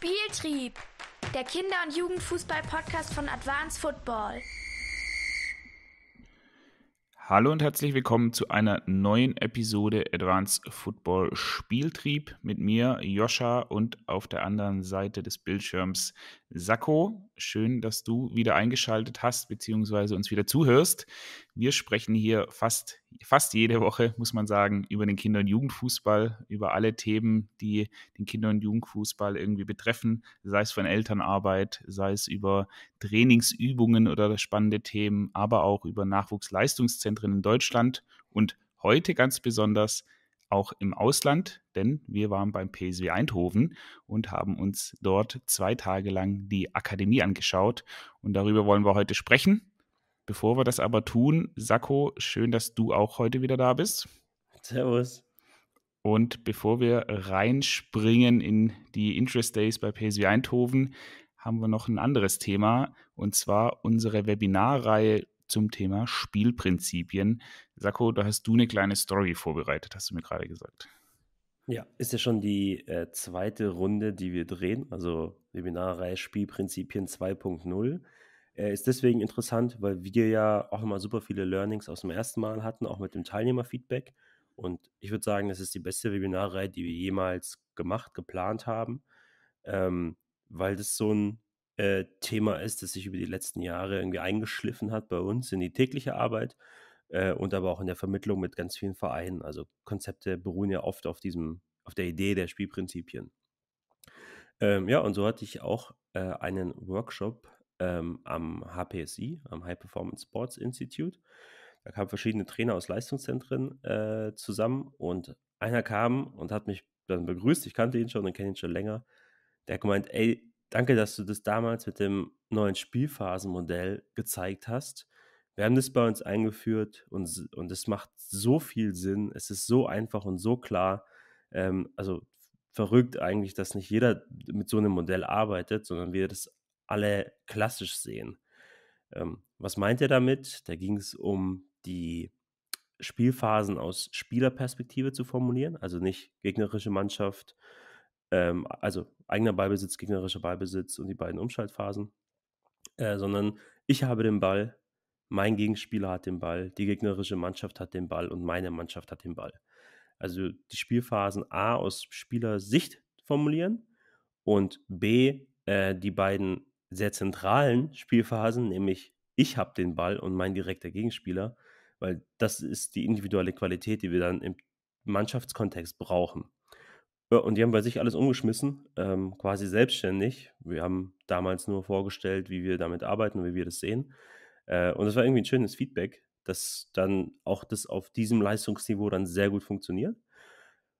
Spieltrieb, der Kinder- und Jugendfußball-Podcast von Advanced Football. Hallo und herzlich willkommen zu einer neuen Episode Advanced Football Spieltrieb mit mir, Joscha, und auf der anderen Seite des Bildschirms Sacco, schön, dass du wieder eingeschaltet hast bzw. uns wieder zuhörst. Wir sprechen hier fast, fast jede Woche, muss man sagen, über den Kinder- und Jugendfußball, über alle Themen, die den Kinder- und Jugendfußball irgendwie betreffen, sei es von Elternarbeit, sei es über Trainingsübungen oder spannende Themen, aber auch über Nachwuchsleistungszentren in Deutschland und heute ganz besonders auch im Ausland, denn wir waren beim PSW Eindhoven und haben uns dort zwei Tage lang die Akademie angeschaut und darüber wollen wir heute sprechen. Bevor wir das aber tun, Sakko, schön, dass du auch heute wieder da bist. Servus. Und bevor wir reinspringen in die Interest Days bei PSW Eindhoven, haben wir noch ein anderes Thema und zwar unsere Webinarreihe zum Thema Spielprinzipien. Sakko, da hast du eine kleine Story vorbereitet, hast du mir gerade gesagt. Ja, ist ja schon die äh, zweite Runde, die wir drehen, also Webinarreihe Spielprinzipien 2.0. Äh, ist deswegen interessant, weil wir ja auch immer super viele Learnings aus dem ersten Mal hatten, auch mit dem Teilnehmerfeedback. Und ich würde sagen, das ist die beste Webinarreihe, die wir jemals gemacht, geplant haben, ähm, weil das so ein äh, Thema ist, das sich über die letzten Jahre irgendwie eingeschliffen hat bei uns in die tägliche Arbeit äh, und aber auch in der Vermittlung mit ganz vielen Vereinen. Also Konzepte beruhen ja oft auf diesem, auf der Idee der Spielprinzipien. Ähm, ja, und so hatte ich auch äh, einen Workshop ähm, am HPSI, am High Performance Sports Institute. Da kamen verschiedene Trainer aus Leistungszentren äh, zusammen und einer kam und hat mich dann begrüßt. Ich kannte ihn schon und kenne ihn schon länger. Der hat gemeint, ey, Danke, dass du das damals mit dem neuen Spielphasenmodell gezeigt hast. Wir haben das bei uns eingeführt und, und es macht so viel Sinn. Es ist so einfach und so klar. Ähm, also verrückt eigentlich, dass nicht jeder mit so einem Modell arbeitet, sondern wir das alle klassisch sehen. Ähm, was meint er damit? Da ging es um die Spielphasen aus Spielerperspektive zu formulieren, also nicht gegnerische Mannschaft, ähm, also eigener Ballbesitz, gegnerischer Ballbesitz und die beiden Umschaltphasen, äh, sondern ich habe den Ball, mein Gegenspieler hat den Ball, die gegnerische Mannschaft hat den Ball und meine Mannschaft hat den Ball. Also die Spielphasen A aus Spielersicht formulieren und B äh, die beiden sehr zentralen Spielphasen, nämlich ich habe den Ball und mein direkter Gegenspieler, weil das ist die individuelle Qualität, die wir dann im Mannschaftskontext brauchen. Ja, und die haben bei sich alles umgeschmissen, ähm, quasi selbstständig. Wir haben damals nur vorgestellt, wie wir damit arbeiten und wie wir das sehen. Äh, und das war irgendwie ein schönes Feedback, dass dann auch das auf diesem Leistungsniveau dann sehr gut funktioniert.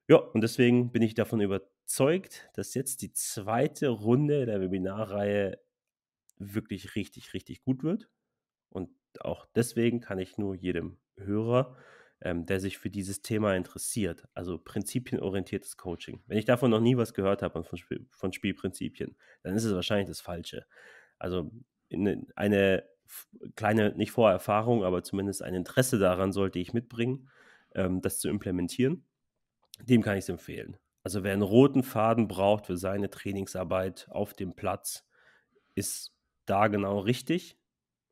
Ja, und deswegen bin ich davon überzeugt, dass jetzt die zweite Runde der Webinarreihe wirklich richtig, richtig gut wird. Und auch deswegen kann ich nur jedem Hörer ähm, der sich für dieses Thema interessiert. Also prinzipienorientiertes Coaching. Wenn ich davon noch nie was gehört habe und von, Sp von Spielprinzipien, dann ist es wahrscheinlich das Falsche. Also ne, eine, eine kleine, nicht Vorerfahrung, aber zumindest ein Interesse daran sollte ich mitbringen, ähm, das zu implementieren. Dem kann ich es empfehlen. Also wer einen roten Faden braucht für seine Trainingsarbeit auf dem Platz, ist da genau richtig.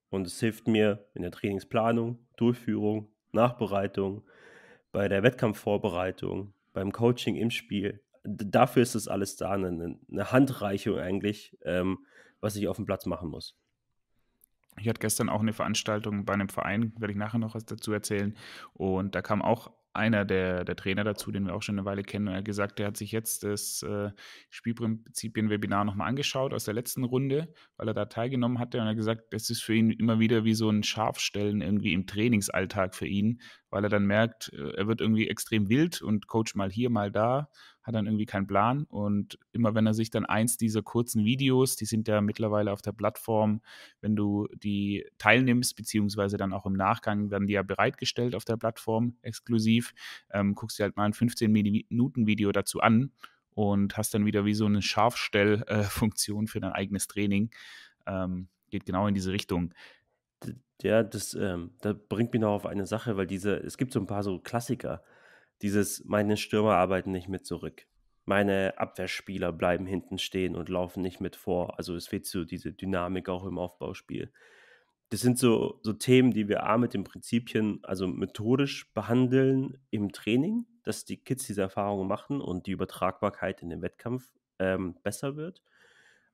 Und es hilft mir in der Trainingsplanung, Durchführung, Nachbereitung, bei der Wettkampfvorbereitung, beim Coaching im Spiel. Dafür ist das alles da, eine, eine ne Handreichung eigentlich, ähm, was ich auf dem Platz machen muss. Ich hatte gestern auch eine Veranstaltung bei einem Verein, werde ich nachher noch was dazu erzählen. Und da kam auch einer der, der Trainer dazu, den wir auch schon eine Weile kennen, hat gesagt, der hat sich jetzt das äh, Spielprinzipien-Webinar nochmal angeschaut aus der letzten Runde, weil er da teilgenommen hatte. Und er hat gesagt, das ist für ihn immer wieder wie so ein Scharfstellen irgendwie im Trainingsalltag für ihn, weil er dann merkt, äh, er wird irgendwie extrem wild und Coach mal hier, mal da hat dann irgendwie keinen Plan. Und immer wenn er sich dann eins dieser kurzen Videos, die sind ja mittlerweile auf der Plattform, wenn du die teilnimmst, beziehungsweise dann auch im Nachgang werden die ja bereitgestellt auf der Plattform exklusiv, ähm, guckst du halt mal ein 15-Minuten-Video dazu an und hast dann wieder wie so eine Scharfstellfunktion äh, für dein eigenes Training. Ähm, geht genau in diese Richtung. Ja, das, ähm, das bringt mich noch auf eine Sache, weil diese, es gibt so ein paar so Klassiker, dieses, meine Stürmer arbeiten nicht mit zurück. Meine Abwehrspieler bleiben hinten stehen und laufen nicht mit vor. Also es fehlt so diese Dynamik auch im Aufbauspiel. Das sind so, so Themen, die wir A mit den Prinzipien, also methodisch behandeln im Training, dass die Kids diese Erfahrungen machen und die Übertragbarkeit in den Wettkampf ähm, besser wird.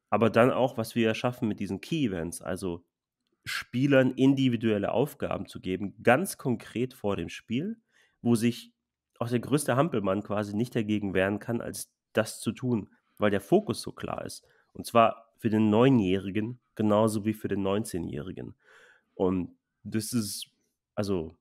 Aber dann auch, was wir schaffen mit diesen Key-Events, also Spielern individuelle Aufgaben zu geben, ganz konkret vor dem Spiel, wo sich auch der größte Hampelmann quasi nicht dagegen wehren kann, als das zu tun, weil der Fokus so klar ist. Und zwar für den Neunjährigen genauso wie für den 19-Jährigen. Und das ist, also,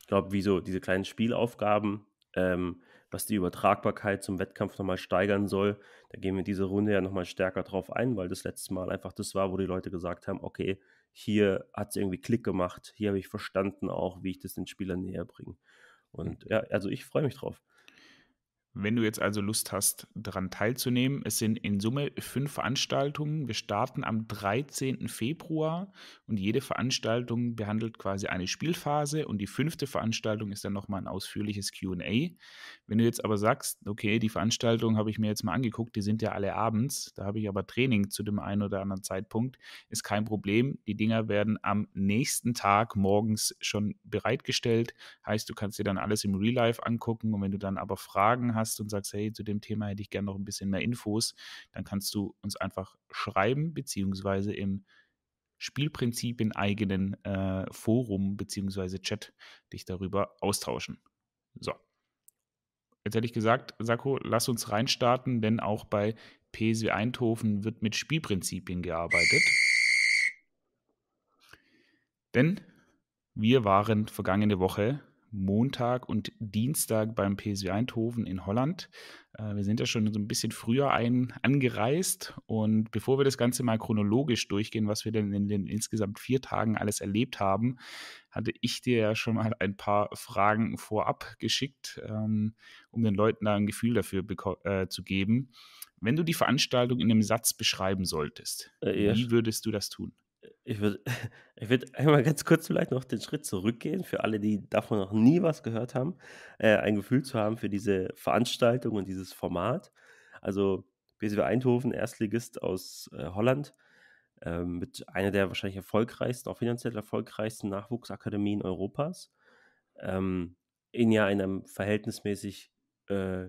ich glaube, wie so diese kleinen Spielaufgaben, ähm, was die Übertragbarkeit zum Wettkampf nochmal steigern soll. Da gehen wir diese Runde ja nochmal stärker drauf ein, weil das letzte Mal einfach das war, wo die Leute gesagt haben, okay, hier hat es irgendwie Klick gemacht, hier habe ich verstanden auch, wie ich das den Spielern näher bringe. Und ja, also ich freue mich drauf. Wenn du jetzt also Lust hast, daran teilzunehmen, es sind in Summe fünf Veranstaltungen. Wir starten am 13. Februar und jede Veranstaltung behandelt quasi eine Spielphase und die fünfte Veranstaltung ist dann nochmal ein ausführliches QA. Wenn du jetzt aber sagst, okay, die Veranstaltung habe ich mir jetzt mal angeguckt, die sind ja alle abends, da habe ich aber Training zu dem einen oder anderen Zeitpunkt, ist kein Problem. Die Dinger werden am nächsten Tag morgens schon bereitgestellt. Heißt, du kannst dir dann alles im Real Life angucken und wenn du dann aber Fragen hast, hast und sagst, hey, zu dem Thema hätte ich gerne noch ein bisschen mehr Infos, dann kannst du uns einfach schreiben, beziehungsweise im Spielprinzip in eigenen äh, Forum beziehungsweise Chat dich darüber austauschen. So. Jetzt hätte ich gesagt, Sako, lass uns reinstarten, denn auch bei PSW Eindhoven wird mit Spielprinzipien gearbeitet. Denn wir waren vergangene Woche Montag und Dienstag beim PSV Eindhoven in Holland. Äh, wir sind ja schon so ein bisschen früher ein, angereist und bevor wir das Ganze mal chronologisch durchgehen, was wir denn in den insgesamt vier Tagen alles erlebt haben, hatte ich dir ja schon mal ein paar Fragen vorab geschickt, ähm, um den Leuten da ein Gefühl dafür äh, zu geben. Wenn du die Veranstaltung in einem Satz beschreiben solltest, äh, ja. wie würdest du das tun? Ich würde ich würd einmal ganz kurz vielleicht noch den Schritt zurückgehen, für alle, die davon noch nie was gehört haben, äh, ein Gefühl zu haben für diese Veranstaltung und dieses Format. Also BSW Eindhoven, Erstligist aus äh, Holland, äh, mit einer der wahrscheinlich erfolgreichsten, auch finanziell erfolgreichsten Nachwuchsakademien Europas, ähm, in ja einem verhältnismäßig, äh,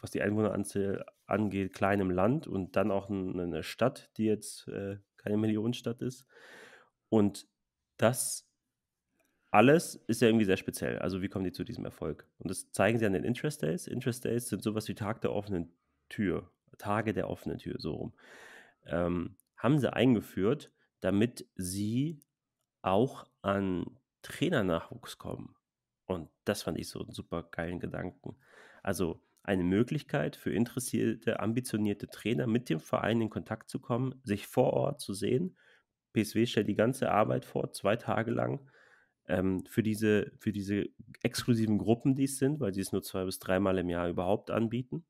was die Einwohneranzahl angeht, kleinem Land und dann auch eine Stadt, die jetzt äh, keine Millionenstadt ist. Und das alles ist ja irgendwie sehr speziell. Also wie kommen die zu diesem Erfolg? Und das zeigen sie an den Interest Days. Interest Days sind sowas wie Tag der offenen Tür, Tage der offenen Tür, so rum. Ähm, haben sie eingeführt, damit sie auch an Trainernachwuchs kommen. Und das fand ich so einen super geilen Gedanken. Also eine Möglichkeit für interessierte, ambitionierte Trainer mit dem Verein in Kontakt zu kommen, sich vor Ort zu sehen. PSW stellt die ganze Arbeit vor, zwei Tage lang, ähm, für, diese, für diese exklusiven Gruppen, die es sind, weil sie es nur zwei bis dreimal im Jahr überhaupt anbieten.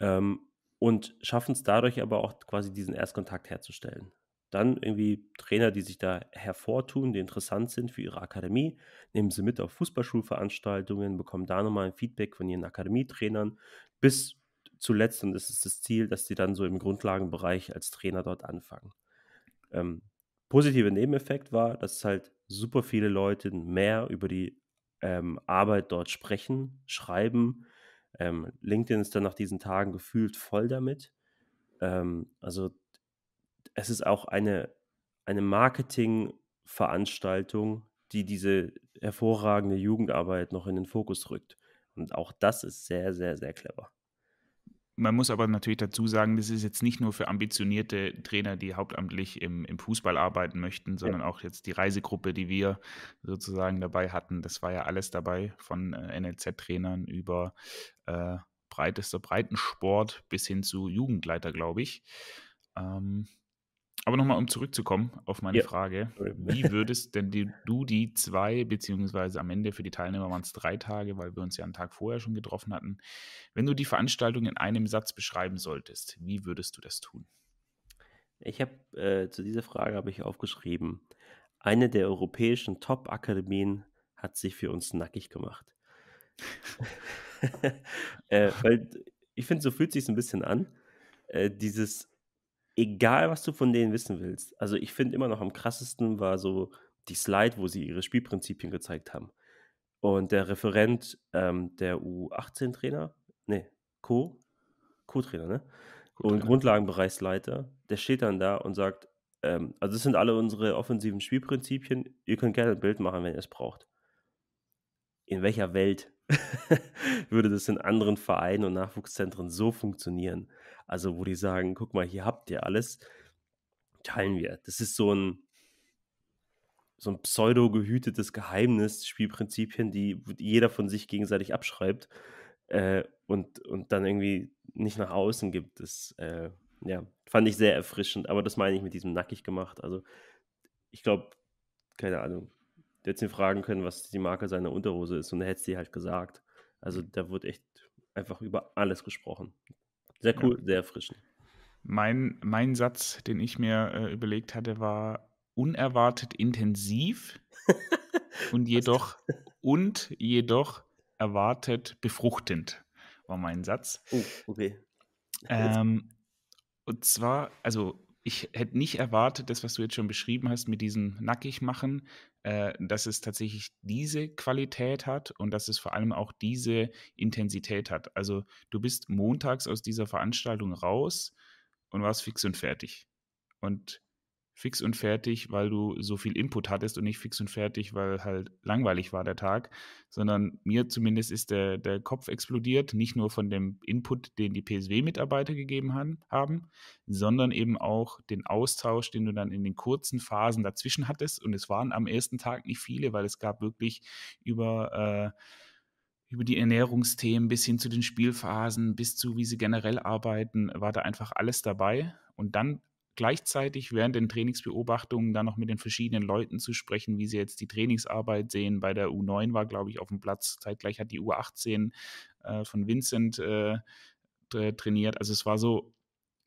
Ähm, und schaffen es dadurch aber auch quasi diesen Erstkontakt herzustellen. Dann irgendwie Trainer, die sich da hervortun, die interessant sind für ihre Akademie, nehmen sie mit auf Fußballschulveranstaltungen, bekommen da nochmal ein Feedback von ihren Akademietrainern, bis zuletzt, und das ist das Ziel, dass sie dann so im Grundlagenbereich als Trainer dort anfangen. Ähm, positiver Nebeneffekt war, dass halt super viele Leute mehr über die ähm, Arbeit dort sprechen, schreiben. Ähm, LinkedIn ist dann nach diesen Tagen gefühlt voll damit. Ähm, also es ist auch eine, eine Marketingveranstaltung, die diese hervorragende Jugendarbeit noch in den Fokus rückt. Und auch das ist sehr, sehr, sehr clever. Man muss aber natürlich dazu sagen, das ist jetzt nicht nur für ambitionierte Trainer, die hauptamtlich im, im Fußball arbeiten möchten, sondern ja. auch jetzt die Reisegruppe, die wir sozusagen dabei hatten. Das war ja alles dabei, von äh, NLZ-Trainern über äh, breitester Breitensport bis hin zu Jugendleiter, glaube ich. Ähm, aber nochmal, um zurückzukommen auf meine ja. Frage, wie würdest denn die, du die zwei, beziehungsweise am Ende für die Teilnehmer waren es drei Tage, weil wir uns ja einen Tag vorher schon getroffen hatten, wenn du die Veranstaltung in einem Satz beschreiben solltest, wie würdest du das tun? Ich habe äh, zu dieser Frage habe ich aufgeschrieben, eine der europäischen Top-Akademien hat sich für uns nackig gemacht. äh, weil ich finde, so fühlt sich ein bisschen an. Äh, dieses egal was du von denen wissen willst. Also ich finde immer noch am krassesten war so die Slide, wo sie ihre Spielprinzipien gezeigt haben. Und der Referent, ähm, der U18-Trainer, nee, Co, Co-Trainer, ne? Und Grundlagenbereichsleiter, der steht dann da und sagt, ähm, also das sind alle unsere offensiven Spielprinzipien, ihr könnt gerne ein Bild machen, wenn ihr es braucht in welcher Welt würde das in anderen Vereinen und Nachwuchszentren so funktionieren? Also, wo die sagen, guck mal, hier habt ihr alles, teilen wir. Das ist so ein, so ein pseudo gehütetes Geheimnis, Spielprinzipien, die jeder von sich gegenseitig abschreibt äh, und, und dann irgendwie nicht nach außen gibt. Das äh, ja, fand ich sehr erfrischend, aber das meine ich mit diesem nackig gemacht. Also ich glaube, keine Ahnung, Du hättest ihn fragen können, was die Marke seiner Unterhose ist und er hätte sie halt gesagt. Also mhm. da wird echt einfach über alles gesprochen. Sehr cool, ja. sehr erfrischend. Mein, mein Satz, den ich mir äh, überlegt hatte, war unerwartet intensiv und jedoch und jedoch erwartet befruchtend war mein Satz. Oh, okay. Ähm, und zwar, also ich hätte nicht erwartet, das, was du jetzt schon beschrieben hast, mit diesem Nackigmachen, äh, dass es tatsächlich diese Qualität hat und dass es vor allem auch diese Intensität hat. Also du bist montags aus dieser Veranstaltung raus und warst fix und fertig. Und fix und fertig, weil du so viel Input hattest und nicht fix und fertig, weil halt langweilig war der Tag, sondern mir zumindest ist der, der Kopf explodiert, nicht nur von dem Input, den die PSW-Mitarbeiter gegeben haben, sondern eben auch den Austausch, den du dann in den kurzen Phasen dazwischen hattest. Und es waren am ersten Tag nicht viele, weil es gab wirklich über... Äh, über die Ernährungsthemen bis hin zu den Spielphasen, bis zu wie sie generell arbeiten, war da einfach alles dabei. Und dann gleichzeitig während den Trainingsbeobachtungen dann noch mit den verschiedenen Leuten zu sprechen, wie sie jetzt die Trainingsarbeit sehen. Bei der U9 war, glaube ich, auf dem Platz. Zeitgleich hat die U18 äh, von Vincent äh, trainiert. Also es war so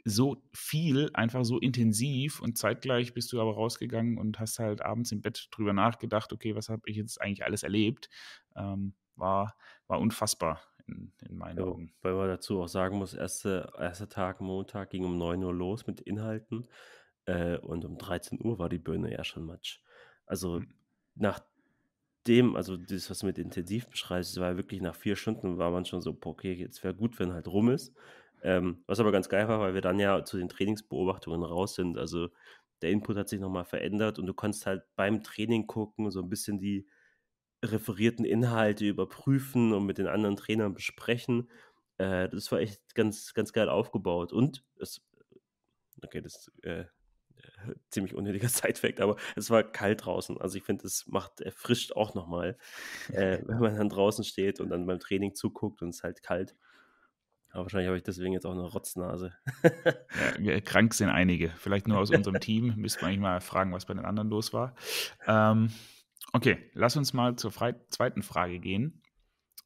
so viel, einfach so intensiv und zeitgleich bist du aber rausgegangen und hast halt abends im Bett drüber nachgedacht, okay, was habe ich jetzt eigentlich alles erlebt? Ähm, war, war unfassbar in, in meinen ja, Augen. Weil man dazu auch sagen muss, erste, erster Tag, Montag ging um 9 Uhr los mit Inhalten äh, und um 13 Uhr war die Birne ja schon Matsch. Also mhm. nach dem, also das, was du mit intensiv beschreibst, war wirklich nach vier Stunden war man schon so, okay, jetzt wäre gut, wenn halt rum ist. Ähm, was aber ganz geil war, weil wir dann ja zu den Trainingsbeobachtungen raus sind. Also der Input hat sich nochmal verändert und du konntest halt beim Training gucken, so ein bisschen die, referierten Inhalte überprüfen und mit den anderen Trainern besprechen. Äh, das war echt ganz, ganz geil aufgebaut. Und es, okay, das äh, ziemlich unnötiger Sidefact, aber es war kalt draußen. Also ich finde, es macht erfrischt auch nochmal, äh, wenn man dann draußen steht und dann beim Training zuguckt und es halt kalt. Aber wahrscheinlich habe ich deswegen jetzt auch eine Rotznase. ja, krank sind einige. Vielleicht nur aus unserem Team. Müsste man eigentlich mal fragen, was bei den anderen los war. Ähm, Okay, lass uns mal zur zweiten Frage gehen.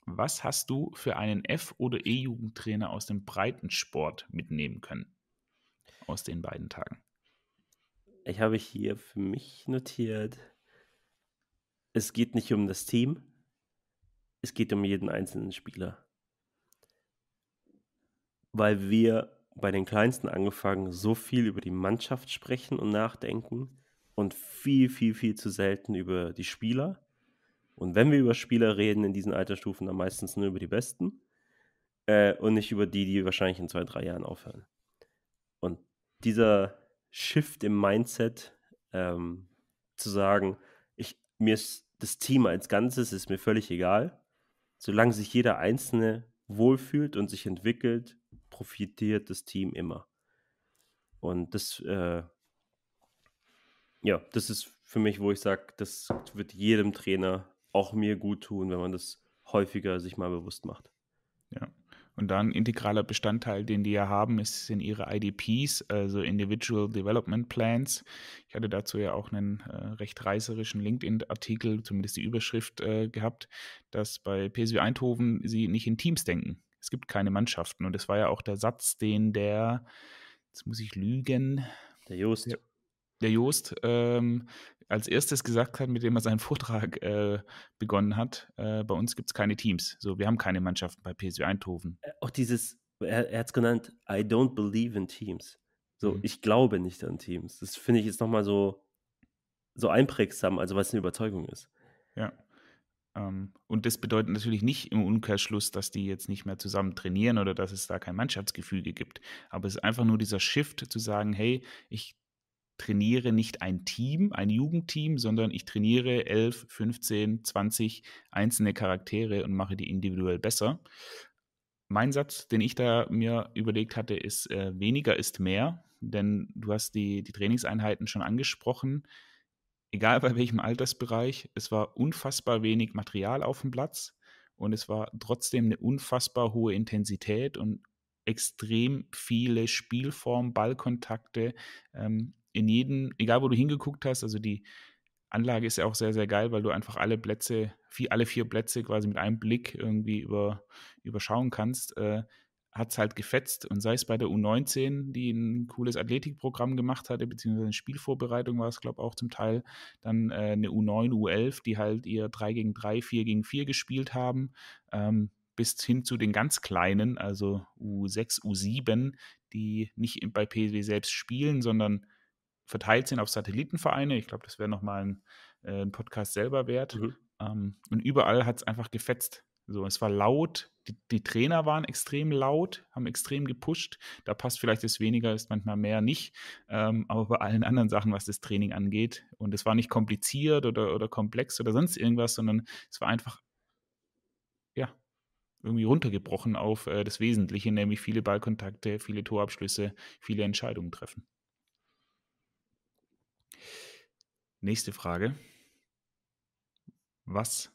Was hast du für einen F- oder E-Jugendtrainer aus dem Breitensport mitnehmen können? Aus den beiden Tagen. Ich habe hier für mich notiert, es geht nicht um das Team, es geht um jeden einzelnen Spieler. Weil wir bei den Kleinsten angefangen so viel über die Mannschaft sprechen und nachdenken, und viel, viel, viel zu selten über die Spieler. Und wenn wir über Spieler reden in diesen Altersstufen, dann meistens nur über die Besten äh, und nicht über die, die wahrscheinlich in zwei, drei Jahren aufhören. Und dieser Shift im Mindset, ähm, zu sagen, ich, mir ist das Team als Ganzes ist mir völlig egal, solange sich jeder Einzelne wohlfühlt und sich entwickelt, profitiert das Team immer. Und das äh, ja, das ist für mich, wo ich sage, das wird jedem Trainer, auch mir gut tun, wenn man das häufiger sich mal bewusst macht. Ja. Und dann integraler Bestandteil, den die ja haben, ist, sind ihre IDPs, also Individual Development Plans. Ich hatte dazu ja auch einen äh, recht reißerischen LinkedIn-Artikel, zumindest die Überschrift äh, gehabt, dass bei PSW Eindhoven sie nicht in Teams denken. Es gibt keine Mannschaften. Und das war ja auch der Satz, den der, jetzt muss ich lügen. Der Just. Der, der Jost ähm, als erstes gesagt hat, mit dem er seinen Vortrag äh, begonnen hat. Äh, bei uns gibt es keine Teams. So, wir haben keine Mannschaften bei PSV Eindhoven. Äh, auch dieses, er, er hat es genannt, I don't believe in Teams. So, mhm. ich glaube nicht an Teams. Das finde ich jetzt nochmal so, so einprägsam, also was eine Überzeugung ist. Ja. Ähm, und das bedeutet natürlich nicht im Umkehrschluss, dass die jetzt nicht mehr zusammen trainieren oder dass es da kein Mannschaftsgefüge gibt. Aber es ist einfach nur dieser Shift zu sagen, hey, ich trainiere nicht ein Team, ein Jugendteam, sondern ich trainiere 11, 15, 20 einzelne Charaktere und mache die individuell besser. Mein Satz, den ich da mir überlegt hatte, ist, äh, weniger ist mehr, denn du hast die, die Trainingseinheiten schon angesprochen. Egal bei welchem Altersbereich, es war unfassbar wenig Material auf dem Platz und es war trotzdem eine unfassbar hohe Intensität und extrem viele Spielformen, Ballkontakte. Ähm, in jedem, egal wo du hingeguckt hast, also die Anlage ist ja auch sehr, sehr geil, weil du einfach alle Plätze, alle vier Plätze quasi mit einem Blick irgendwie über, überschauen kannst, äh, hat es halt gefetzt. Und sei es bei der U19, die ein cooles Athletikprogramm gemacht hatte, beziehungsweise eine Spielvorbereitung war es, glaube ich, auch zum Teil, dann äh, eine U9, U11, die halt ihr 3 gegen 3, 4 gegen 4 gespielt haben, ähm, bis hin zu den ganz Kleinen, also U6, U7, die nicht bei PSW selbst spielen, sondern verteilt sind auf Satellitenvereine. Ich glaube, das wäre nochmal ein, äh, ein Podcast selber wert. Mhm. Ähm, und überall hat es einfach gefetzt. So, es war laut, die, die, Trainer waren extrem laut, haben extrem gepusht. Da passt vielleicht das weniger, ist manchmal mehr nicht. Ähm, aber bei allen anderen Sachen, was das Training angeht, und es war nicht kompliziert oder, oder komplex oder sonst irgendwas, sondern es war einfach, ja, irgendwie runtergebrochen auf äh, das Wesentliche, nämlich viele Ballkontakte, viele Torabschlüsse, viele Entscheidungen treffen. Nächste Frage. Was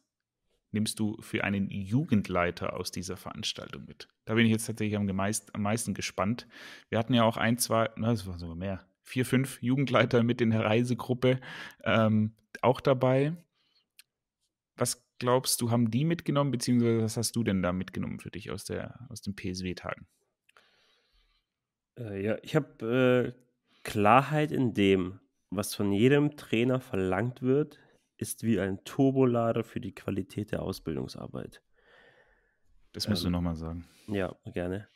nimmst du für einen Jugendleiter aus dieser Veranstaltung mit? Da bin ich jetzt tatsächlich am, gemeist, am meisten gespannt. Wir hatten ja auch ein, zwei, na, das waren sogar mehr, vier, fünf Jugendleiter mit in der Reisegruppe ähm, auch dabei. Was glaubst du, haben die mitgenommen, beziehungsweise was hast du denn da mitgenommen für dich aus, der, aus den PSW-Tagen? Äh, ja, ich habe äh, Klarheit in dem, was von jedem Trainer verlangt wird, ist wie ein Turbolader für die Qualität der Ausbildungsarbeit. Das musst ähm, du nochmal sagen. Ja, gerne.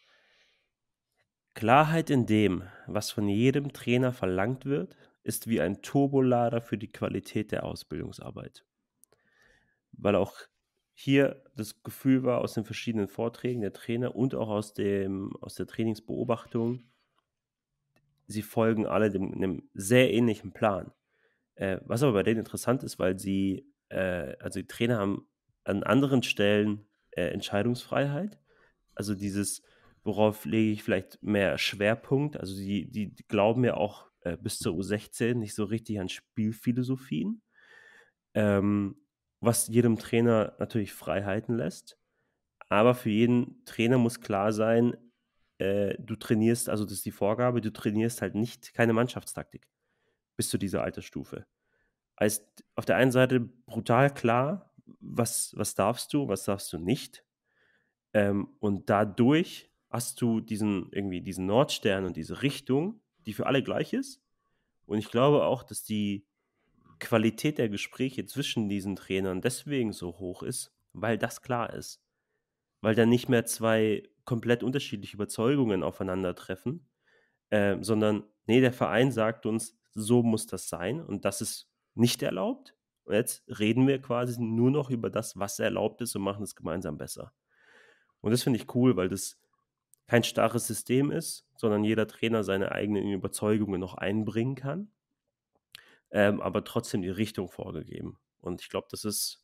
Klarheit in dem, was von jedem Trainer verlangt wird, ist wie ein Turbolader für die Qualität der Ausbildungsarbeit. Weil auch hier das Gefühl war aus den verschiedenen Vorträgen der Trainer und auch aus, dem, aus der Trainingsbeobachtung, sie folgen alle dem, einem sehr ähnlichen Plan. Äh, was aber bei denen interessant ist, weil sie, äh, also die Trainer haben an anderen Stellen äh, Entscheidungsfreiheit. Also dieses, worauf lege ich vielleicht mehr Schwerpunkt. Also die, die glauben ja auch äh, bis zur U16 nicht so richtig an Spielphilosophien, ähm, was jedem Trainer natürlich Freiheiten lässt. Aber für jeden Trainer muss klar sein, äh, du trainierst, also das ist die Vorgabe, du trainierst halt nicht keine Mannschaftstaktik bis zu dieser Altersstufe. Heißt, auf der einen Seite brutal klar, was, was darfst du, was darfst du nicht. Ähm, und dadurch hast du diesen, irgendwie diesen Nordstern und diese Richtung, die für alle gleich ist. Und ich glaube auch, dass die Qualität der Gespräche zwischen diesen Trainern deswegen so hoch ist, weil das klar ist. Weil da nicht mehr zwei komplett unterschiedliche Überzeugungen aufeinandertreffen, äh, sondern nee, der Verein sagt uns, so muss das sein und das ist nicht erlaubt. Und jetzt reden wir quasi nur noch über das, was erlaubt ist und machen es gemeinsam besser. Und das finde ich cool, weil das kein starres System ist, sondern jeder Trainer seine eigenen Überzeugungen noch einbringen kann, ähm, aber trotzdem die Richtung vorgegeben. Und ich glaube, das ist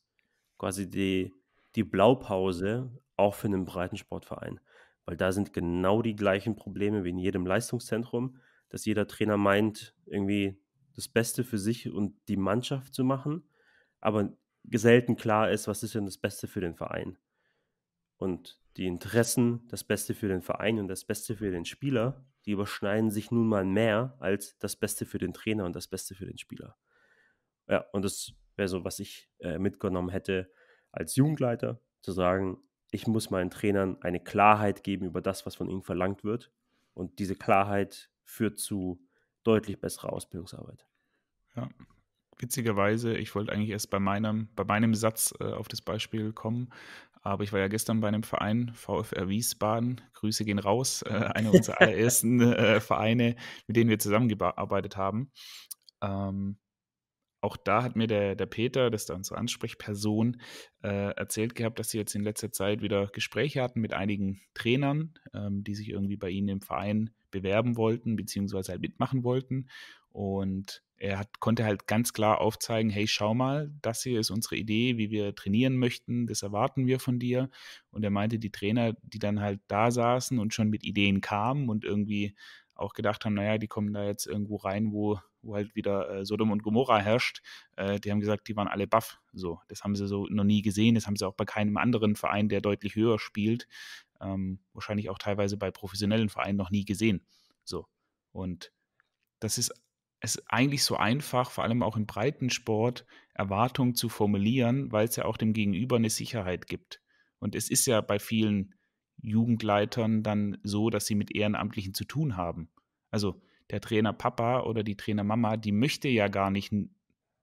quasi die, die Blaupause auch für einen breiten Sportverein weil da sind genau die gleichen Probleme wie in jedem Leistungszentrum, dass jeder Trainer meint, irgendwie das Beste für sich und die Mannschaft zu machen, aber selten klar ist, was ist denn das Beste für den Verein. Und die Interessen, das Beste für den Verein und das Beste für den Spieler, die überschneiden sich nun mal mehr als das Beste für den Trainer und das Beste für den Spieler. Ja, und das wäre so, was ich äh, mitgenommen hätte als Jugendleiter, zu sagen, ich muss meinen Trainern eine Klarheit geben über das, was von ihnen verlangt wird. Und diese Klarheit führt zu deutlich besserer Ausbildungsarbeit. Ja, witzigerweise, ich wollte eigentlich erst bei meinem, bei meinem Satz äh, auf das Beispiel kommen, aber ich war ja gestern bei einem Verein, VfR Wiesbaden, Grüße gehen raus, äh, einer unserer allerersten äh, Vereine, mit denen wir zusammengearbeitet haben. Ähm, auch da hat mir der, der Peter, das ist da unsere Ansprechperson, äh, erzählt gehabt, dass sie jetzt in letzter Zeit wieder Gespräche hatten mit einigen Trainern, ähm, die sich irgendwie bei ihnen im Verein bewerben wollten, beziehungsweise halt mitmachen wollten. Und er hat, konnte halt ganz klar aufzeigen, hey, schau mal, das hier ist unsere Idee, wie wir trainieren möchten, das erwarten wir von dir. Und er meinte, die Trainer, die dann halt da saßen und schon mit Ideen kamen und irgendwie auch gedacht haben, naja, die kommen da jetzt irgendwo rein, wo wo halt wieder äh, Sodom und Gomorra herrscht, äh, die haben gesagt, die waren alle baff. So, das haben sie so noch nie gesehen. Das haben sie auch bei keinem anderen Verein, der deutlich höher spielt, ähm, wahrscheinlich auch teilweise bei professionellen Vereinen noch nie gesehen. So. Und das ist ist eigentlich so einfach, vor allem auch im Breitensport, Erwartungen zu formulieren, weil es ja auch dem Gegenüber eine Sicherheit gibt. Und es ist ja bei vielen Jugendleitern dann so, dass sie mit Ehrenamtlichen zu tun haben. Also der Trainer Papa oder die Trainer Mama, die möchte ja gar nicht,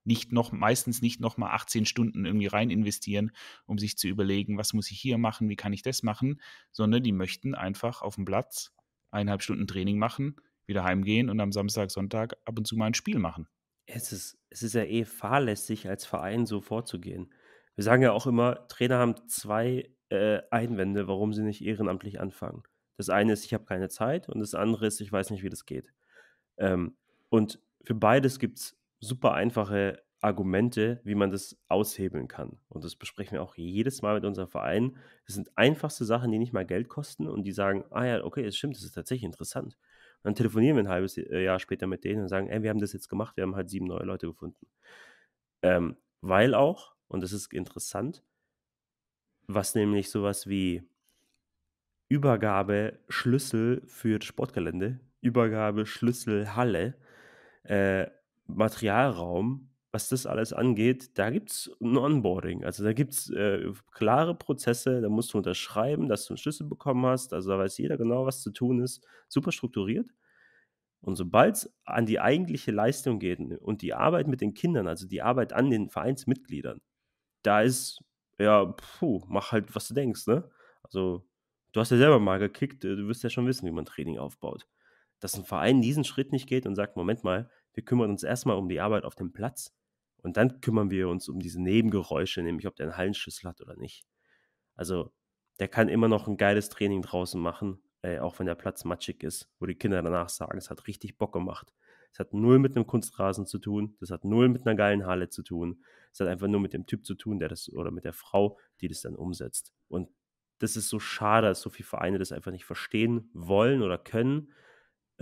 nicht noch, meistens nicht nochmal 18 Stunden irgendwie rein investieren, um sich zu überlegen, was muss ich hier machen, wie kann ich das machen, sondern die möchten einfach auf dem Platz eineinhalb Stunden Training machen, wieder heimgehen und am Samstag, Sonntag ab und zu mal ein Spiel machen. Es ist, es ist ja eh fahrlässig, als Verein so vorzugehen. Wir sagen ja auch immer, Trainer haben zwei äh, Einwände, warum sie nicht ehrenamtlich anfangen. Das eine ist, ich habe keine Zeit und das andere ist, ich weiß nicht, wie das geht. Ähm, und für beides gibt es super einfache Argumente, wie man das aushebeln kann. Und das besprechen wir auch jedes Mal mit unserem Verein. Das sind einfachste Sachen, die nicht mal Geld kosten und die sagen, ah ja, okay, es stimmt, das ist tatsächlich interessant. Und dann telefonieren wir ein halbes äh, Jahr später mit denen und sagen, ey, wir haben das jetzt gemacht, wir haben halt sieben neue Leute gefunden. Ähm, weil auch, und das ist interessant, was nämlich sowas wie Übergabe Schlüssel für das Sportgelände Übergabe, Schlüssel, Halle, äh, Materialraum, was das alles angeht, da gibt es ein Onboarding. Also da gibt es äh, klare Prozesse, da musst du unterschreiben, dass du einen Schlüssel bekommen hast. Also da weiß jeder genau, was zu tun ist. Super strukturiert. Und sobald es an die eigentliche Leistung geht und die Arbeit mit den Kindern, also die Arbeit an den Vereinsmitgliedern, da ist, ja, puh, mach halt, was du denkst, ne? Also, du hast ja selber mal gekickt, äh, du wirst ja schon wissen, wie man Training aufbaut dass ein Verein diesen Schritt nicht geht und sagt, Moment mal, wir kümmern uns erstmal um die Arbeit auf dem Platz und dann kümmern wir uns um diese Nebengeräusche, nämlich ob der einen Hallenschlüssel hat oder nicht. Also der kann immer noch ein geiles Training draußen machen, äh, auch wenn der Platz matschig ist, wo die Kinder danach sagen, es hat richtig Bock gemacht. Es hat null mit einem Kunstrasen zu tun, das hat null mit einer geilen Halle zu tun. Es hat einfach nur mit dem Typ zu tun, der das oder mit der Frau, die das dann umsetzt. Und das ist so schade, dass so viele Vereine das einfach nicht verstehen wollen oder können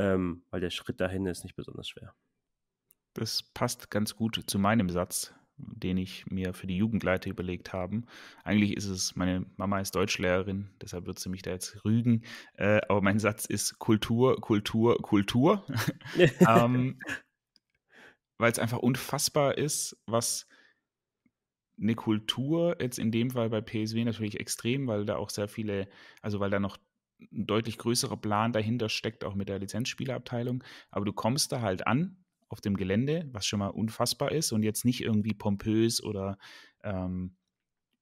ähm, weil der Schritt dahin ist nicht besonders schwer. Das passt ganz gut zu meinem Satz, den ich mir für die Jugendleiter überlegt habe. Eigentlich ist es, meine Mama ist Deutschlehrerin, deshalb wird sie mich da jetzt rügen. Äh, aber mein Satz ist Kultur, Kultur, Kultur. ähm, Weil es einfach unfassbar ist, was eine Kultur jetzt in dem Fall bei PSW natürlich extrem, weil da auch sehr viele, also weil da noch ein deutlich größerer Plan dahinter steckt, auch mit der Lizenzspielerabteilung. Aber du kommst da halt an auf dem Gelände, was schon mal unfassbar ist und jetzt nicht irgendwie pompös oder ähm,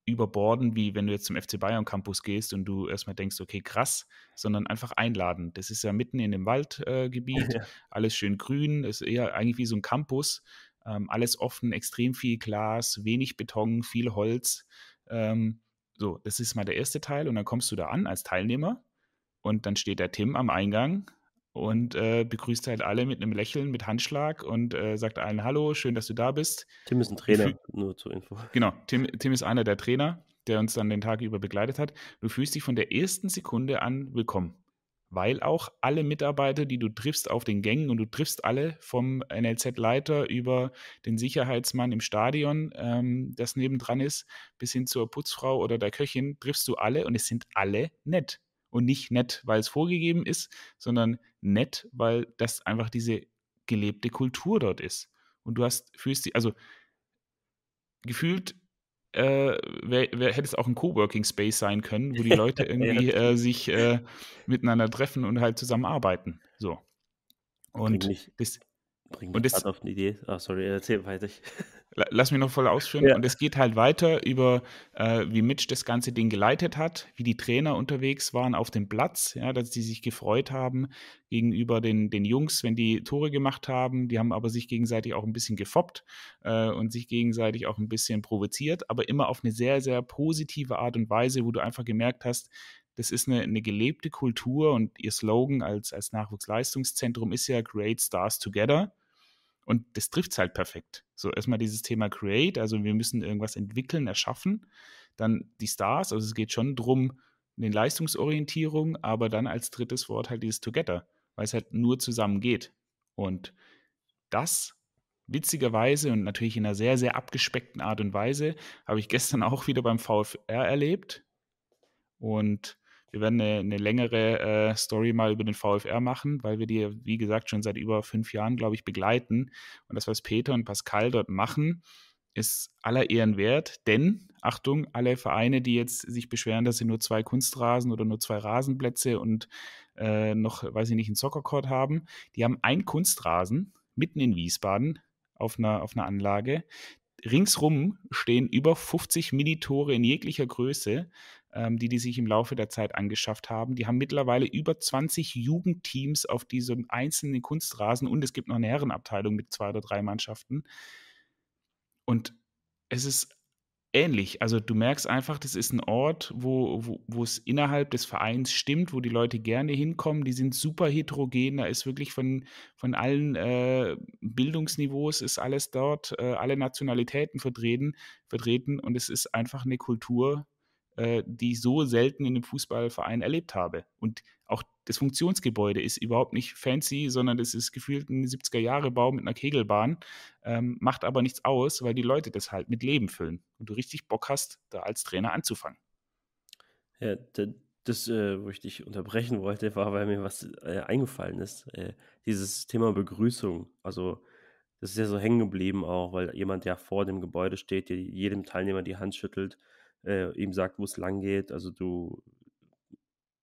überborden, wie wenn du jetzt zum FC Bayern Campus gehst und du erstmal denkst, okay, krass, sondern einfach einladen. Das ist ja mitten in dem Waldgebiet, äh, alles schön grün, ist eher eigentlich wie so ein Campus, ähm, alles offen, extrem viel Glas, wenig Beton, viel Holz. Ähm, so, das ist mal der erste Teil und dann kommst du da an als Teilnehmer und dann steht der Tim am Eingang und äh, begrüßt halt alle mit einem Lächeln, mit Handschlag und äh, sagt allen Hallo, schön, dass du da bist. Tim ist ein Trainer, nur zur Info. Genau, Tim, Tim ist einer der Trainer, der uns dann den Tag über begleitet hat. Du fühlst dich von der ersten Sekunde an willkommen, weil auch alle Mitarbeiter, die du triffst auf den Gängen und du triffst alle vom NLZ-Leiter über den Sicherheitsmann im Stadion, ähm, das nebendran ist, bis hin zur Putzfrau oder der Köchin, triffst du alle und es sind alle nett und nicht nett, weil es vorgegeben ist, sondern nett, weil das einfach diese gelebte Kultur dort ist. Und du hast, fühlst dich, also gefühlt äh, wär, wär, hätte es auch ein Coworking Space sein können, wo die Leute irgendwie äh, sich äh, miteinander treffen und halt zusammenarbeiten. So. Und das, Bring und das, auf eine Idee. oh, sorry, erzähl weiter. Lass mich noch voll ausführen. Ja. Und es geht halt weiter über, äh, wie Mitch das ganze Ding geleitet hat, wie die Trainer unterwegs waren auf dem Platz, ja, dass die sich gefreut haben gegenüber den, den Jungs, wenn die Tore gemacht haben. Die haben aber sich gegenseitig auch ein bisschen gefoppt äh, und sich gegenseitig auch ein bisschen provoziert, aber immer auf eine sehr, sehr positive Art und Weise, wo du einfach gemerkt hast, das ist eine, eine, gelebte Kultur und ihr Slogan als, als Nachwuchsleistungszentrum ist ja Great Stars Together. Und das trifft es halt perfekt. So erstmal dieses Thema Create, also wir müssen irgendwas entwickeln, erschaffen. Dann die Stars, also es geht schon drum, eine Leistungsorientierung, aber dann als drittes Wort halt dieses Together, weil es halt nur zusammen geht. Und das witzigerweise und natürlich in einer sehr, sehr abgespeckten Art und Weise habe ich gestern auch wieder beim VfR erlebt. Und wir werden eine, eine längere äh, Story mal über den VfR machen, weil wir die, wie gesagt, schon seit über fünf Jahren, glaube ich, begleiten. Und das, was Peter und Pascal dort machen, ist aller Ehren wert, denn, Achtung, alle Vereine, die jetzt sich beschweren, dass sie nur zwei Kunstrasen oder nur zwei Rasenplätze und äh, noch, weiß ich nicht, einen Soccercourt haben, die haben einen Kunstrasen mitten in Wiesbaden auf einer, auf einer Anlage. Ringsrum stehen über 50 Minitore in jeglicher Größe ähm, die die sich im Laufe der Zeit angeschafft haben. Die haben mittlerweile über 20 Jugendteams auf diesem einzelnen Kunstrasen und es gibt noch eine Herrenabteilung mit zwei oder drei Mannschaften. Und es ist ähnlich. Also du merkst einfach, das ist ein Ort, wo, wo, wo es innerhalb des Vereins stimmt, wo die Leute gerne hinkommen. Die sind super heterogen, da ist wirklich von, von allen äh, Bildungsniveaus ist alles dort, äh, alle Nationalitäten vertreten, vertreten und es ist einfach eine Kultur, äh, die ich so selten in einem Fußballverein erlebt habe. Und auch das Funktionsgebäude ist überhaupt nicht fancy, sondern das ist gefühlt ein 70er-Jahre-Bau mit einer Kegelbahn, ähm, macht aber nichts aus, weil die Leute das halt mit Leben füllen und du richtig Bock hast, da als Trainer anzufangen. Ja, das, äh, wo ich dich unterbrechen wollte, war, weil mir was äh, eingefallen ist. Äh, dieses Thema Begrüßung. Also, das ist ja so hängen geblieben auch, weil jemand, ja vor dem Gebäude steht, jedem Teilnehmer die Hand schüttelt, äh, ihm sagt, wo es lang geht. Also du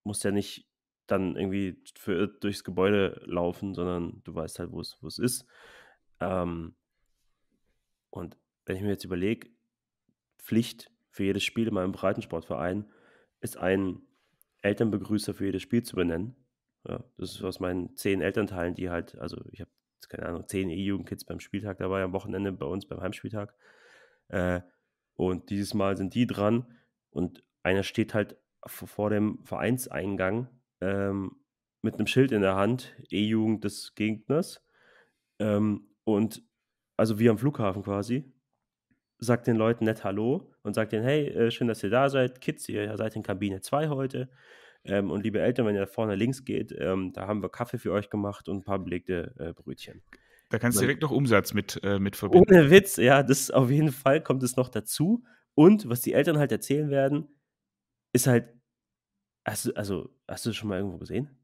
musst ja nicht dann irgendwie für, durchs Gebäude laufen, sondern du weißt halt, wo es ist. Ähm, und wenn ich mir jetzt überlege, Pflicht für jedes Spiel in meinem Breitensportverein ist ein Elternbegrüßer für jedes Spiel zu benennen. Ja, das ist aus meinen zehn Elternteilen, die halt, also ich habe keine Ahnung, zehn E-Jugendkids beim Spieltag dabei, am Wochenende bei uns beim Heimspieltag. Äh, und dieses Mal sind die dran und einer steht halt vor dem Vereinseingang ähm, mit einem Schild in der Hand, E-Jugend des Gegners. Ähm, und also wie am Flughafen quasi, sagt den Leuten nett Hallo und sagt denen, hey, äh, schön, dass ihr da seid, Kids, ihr seid in Kabine 2 heute. Ähm, und liebe Eltern, wenn ihr da vorne links geht, ähm, da haben wir Kaffee für euch gemacht und ein paar belegte äh, Brötchen. Da kannst du direkt noch Umsatz mit, äh, mit verbinden. Ohne Witz, ja, das auf jeden Fall kommt es noch dazu. Und was die Eltern halt erzählen werden, ist halt, hast du, also, hast du das schon mal irgendwo gesehen?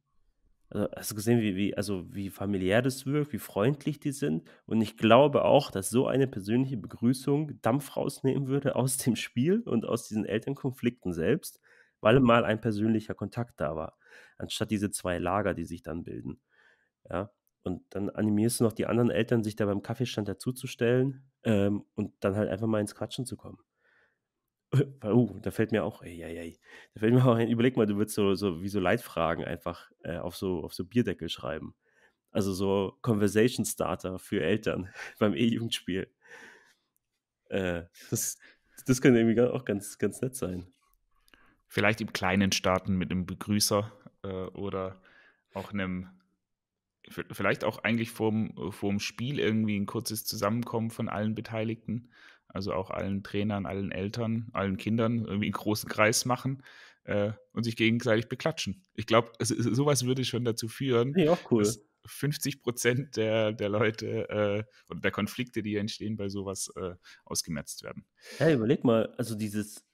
Also, hast du gesehen, wie, wie, also, wie familiär das wirkt, wie freundlich die sind? Und ich glaube auch, dass so eine persönliche Begrüßung Dampf rausnehmen würde aus dem Spiel und aus diesen Elternkonflikten selbst, weil mal ein persönlicher Kontakt da war, anstatt diese zwei Lager, die sich dann bilden. Ja, und dann animierst du noch die anderen Eltern, sich da beim Kaffeestand dazuzustellen ähm, und dann halt einfach mal ins Quatschen zu kommen. Uh, da fällt mir auch, ey, ey, ey, da fällt mir auch ein, überleg mal, du würdest so, so wie so Leitfragen einfach äh, auf, so, auf so Bierdeckel schreiben. Also so Conversation Starter für Eltern beim E-Jugendspiel. Äh, das, das könnte irgendwie auch ganz, ganz nett sein. Vielleicht im Kleinen starten mit einem Begrüßer äh, oder auch einem vielleicht auch eigentlich vorm, vorm Spiel irgendwie ein kurzes Zusammenkommen von allen Beteiligten, also auch allen Trainern, allen Eltern, allen Kindern irgendwie einen großen Kreis machen äh, und sich gegenseitig beklatschen. Ich glaube, sowas würde schon dazu führen, ja, cool. dass 50 Prozent der, der Leute äh, oder der Konflikte, die entstehen, bei sowas äh, ausgemerzt werden. Ja, überleg mal, also dieses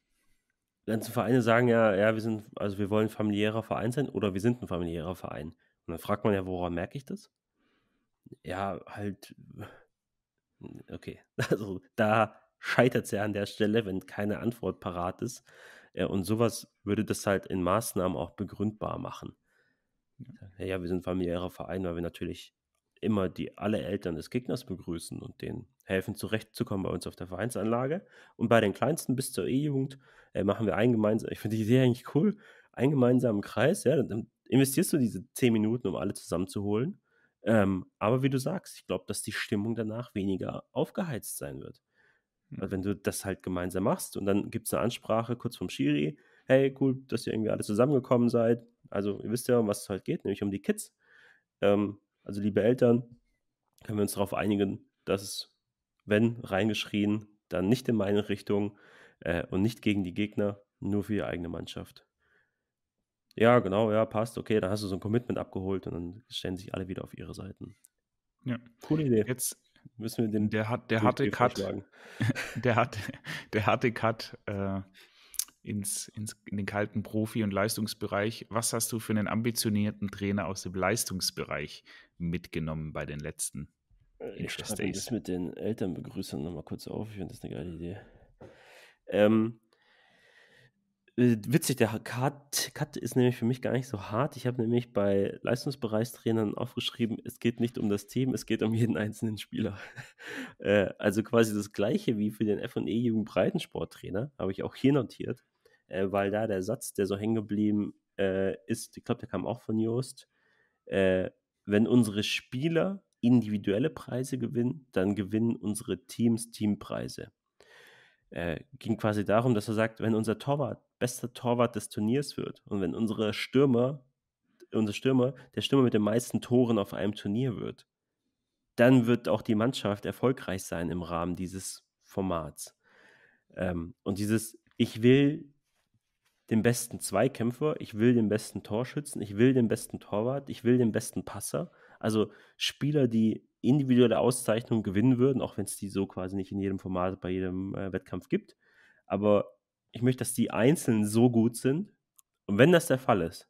Ganze Vereine sagen ja, ja, wir sind, also wir wollen familiärer Verein sein oder wir sind ein familiärer Verein. Und dann fragt man ja, woran merke ich das? Ja, halt, okay. Also da scheitert es ja an der Stelle, wenn keine Antwort parat ist. Äh, und sowas würde das halt in Maßnahmen auch begründbar machen. Ja, ja wir sind familiärer Verein, weil wir natürlich immer die alle Eltern des Gegners begrüßen und denen helfen, zurechtzukommen bei uns auf der Vereinsanlage. Und bei den Kleinsten bis zur E-Jugend äh, machen wir einen gemeinsam. ich finde die Idee eigentlich cool, einen gemeinsamen Kreis, ja, dann investierst du diese zehn Minuten, um alle zusammenzuholen. Ähm, aber wie du sagst, ich glaube, dass die Stimmung danach weniger aufgeheizt sein wird. Also wenn du das halt gemeinsam machst und dann gibt es eine Ansprache kurz vom Schiri, hey, cool, dass ihr irgendwie alle zusammengekommen seid. Also ihr wisst ja, um was es heute halt geht, nämlich um die Kids. Ähm, also liebe Eltern, können wir uns darauf einigen, dass es, wenn reingeschrien, dann nicht in meine Richtung äh, und nicht gegen die Gegner, nur für die eigene Mannschaft ja, genau, ja, passt, okay, dann hast du so ein Commitment abgeholt und dann stellen sich alle wieder auf ihre Seiten. Ja. Coole Idee. Jetzt müssen wir den. Der, hat, der harte Cut. Der, hat, der hatte Cut äh, ins, ins, in den kalten Profi- und Leistungsbereich. Was hast du für einen ambitionierten Trainer aus dem Leistungsbereich mitgenommen bei den letzten? Äh, ich schreibe das mit den Elternbegrüßern nochmal kurz auf. Ich finde das eine geile Idee. Ähm, äh, witzig, der Cut, Cut ist nämlich für mich gar nicht so hart. Ich habe nämlich bei Leistungsbereichstrainern aufgeschrieben, es geht nicht um das Team, es geht um jeden einzelnen Spieler. äh, also quasi das gleiche wie für den fe Jugendbreitensporttrainer, habe ich auch hier notiert, äh, weil da der Satz, der so hängen geblieben äh, ist, ich glaube, der kam auch von Joost, äh, wenn unsere Spieler individuelle Preise gewinnen, dann gewinnen unsere Teams Teampreise äh, ging quasi darum, dass er sagt, wenn unser Torwart bester Torwart des Turniers wird und wenn unsere Stürmer, unser Stürmer, der Stürmer mit den meisten Toren auf einem Turnier wird, dann wird auch die Mannschaft erfolgreich sein im Rahmen dieses Formats. Ähm, und dieses, ich will den besten Zweikämpfer, ich will den besten Torschützen, ich will den besten Torwart, ich will den besten Passer. Also Spieler, die individuelle Auszeichnung gewinnen würden, auch wenn es die so quasi nicht in jedem Format bei jedem äh, Wettkampf gibt. Aber ich möchte, dass die einzeln so gut sind. Und wenn das der Fall ist,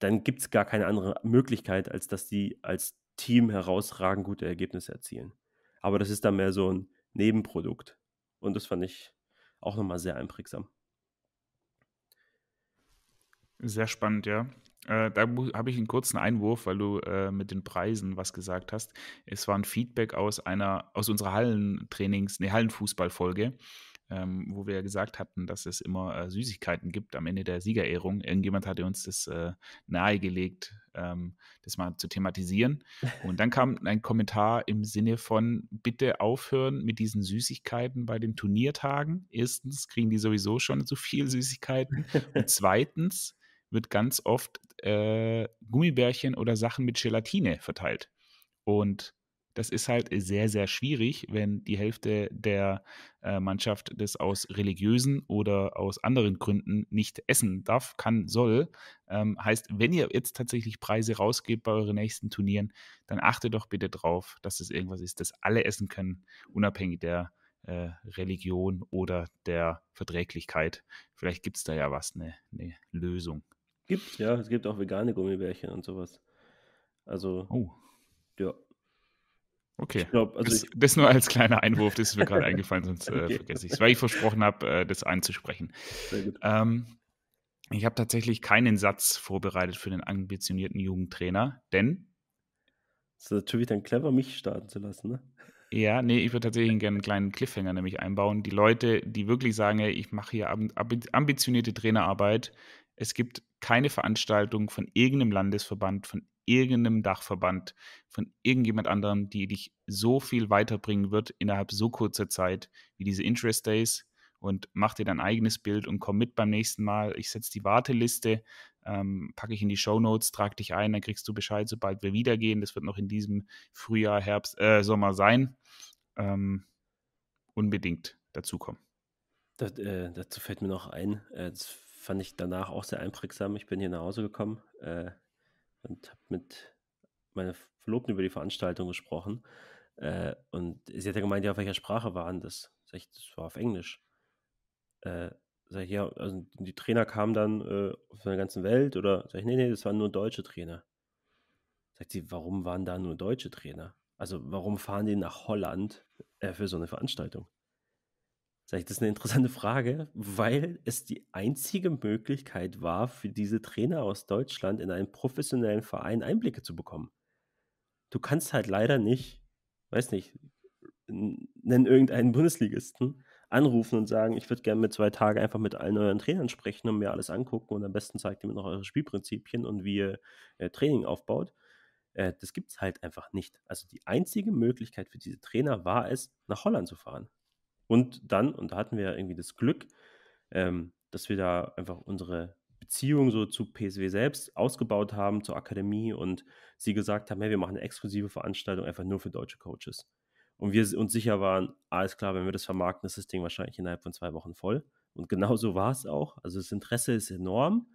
dann gibt es gar keine andere Möglichkeit, als dass die als Team herausragend gute Ergebnisse erzielen. Aber das ist dann mehr so ein Nebenprodukt. Und das fand ich auch nochmal sehr einprägsam. Sehr spannend, ja. Äh, da habe ich einen kurzen Einwurf, weil du äh, mit den Preisen was gesagt hast. Es war ein Feedback aus einer, aus unserer Hallentrainings, ne, Hallenfußballfolge, ähm, wo wir ja gesagt hatten, dass es immer äh, Süßigkeiten gibt am Ende der Siegerehrung. Irgendjemand hatte uns das äh, nahegelegt, ähm, das mal zu thematisieren. Und dann kam ein Kommentar im Sinne von, bitte aufhören mit diesen Süßigkeiten bei den Turniertagen. Erstens kriegen die sowieso schon zu viel Süßigkeiten. Und zweitens wird ganz oft äh, Gummibärchen oder Sachen mit Gelatine verteilt. Und das ist halt sehr, sehr schwierig, wenn die Hälfte der äh, Mannschaft das aus religiösen oder aus anderen Gründen nicht essen darf, kann, soll. Ähm, heißt, wenn ihr jetzt tatsächlich Preise rausgebt bei euren nächsten Turnieren, dann achtet doch bitte drauf, dass es irgendwas ist, das alle essen können, unabhängig der äh, Religion oder der Verträglichkeit. Vielleicht gibt es da ja was, eine ne Lösung. Gibt, ja, es gibt auch vegane Gummibärchen und sowas. Also. Oh. Ja. Okay. Glaub, also das, ich, das, nur als kleiner Einwurf, das ist mir gerade eingefallen, sonst äh, vergesse ich es, weil ich versprochen habe, äh, das einzusprechen. Sehr gut. Ähm, ich habe tatsächlich keinen Satz vorbereitet für den ambitionierten Jugendtrainer, denn. Das ist natürlich dann clever, mich starten zu lassen, ne? Ja, nee, ich würde tatsächlich gerne einen kleinen Cliffhanger nämlich einbauen. Die Leute, die wirklich sagen, ich mache hier ambitionierte Trainerarbeit, es gibt keine Veranstaltung von irgendeinem Landesverband, von irgendeinem Dachverband, von irgendjemand anderem, die dich so viel weiterbringen wird innerhalb so kurzer Zeit wie diese Interest Days. Und mach dir dein eigenes Bild und komm mit beim nächsten Mal. Ich setze die Warteliste, ähm, packe ich in die Show Notes, trag dich ein, dann kriegst du Bescheid, sobald wir wiedergehen. Das wird noch in diesem Frühjahr, Herbst, äh, Sommer sein. Ähm, unbedingt dazukommen. Das, äh, dazu fällt mir noch ein, äh, fand ich danach auch sehr einprägsam. Ich bin hier nach Hause gekommen äh, und habe mit meiner Verlobten über die Veranstaltung gesprochen. Äh, und sie hat ja gemeint, ja, auf welcher Sprache waren das? Sag ich, das war auf Englisch. Äh, sag ich, ja, also die Trainer kamen dann von äh, der ganzen Welt oder sag ich, nee, nee, das waren nur deutsche Trainer. Sagt sie, warum waren da nur deutsche Trainer? Also warum fahren die nach Holland äh, für so eine Veranstaltung? Sag ich, das ist eine interessante Frage, weil es die einzige Möglichkeit war, für diese Trainer aus Deutschland in einen professionellen Verein Einblicke zu bekommen. Du kannst halt leider nicht, weiß nicht, nennen irgendeinen Bundesligisten, anrufen und sagen, ich würde gerne mit zwei Tagen einfach mit allen euren Trainern sprechen und mir alles angucken und am besten zeigt ihr mir noch eure Spielprinzipien und wie ihr äh, Training aufbaut. Äh, das gibt es halt einfach nicht. Also die einzige Möglichkeit für diese Trainer war es, nach Holland zu fahren. Und dann, und da hatten wir ja irgendwie das Glück, ähm, dass wir da einfach unsere Beziehung so zu PSW selbst ausgebaut haben, zur Akademie und sie gesagt haben, hey, wir machen eine exklusive Veranstaltung einfach nur für deutsche Coaches. Und wir uns sicher waren, alles klar, wenn wir das vermarkten, ist das Ding wahrscheinlich innerhalb von zwei Wochen voll. Und genau so war es auch. Also das Interesse ist enorm.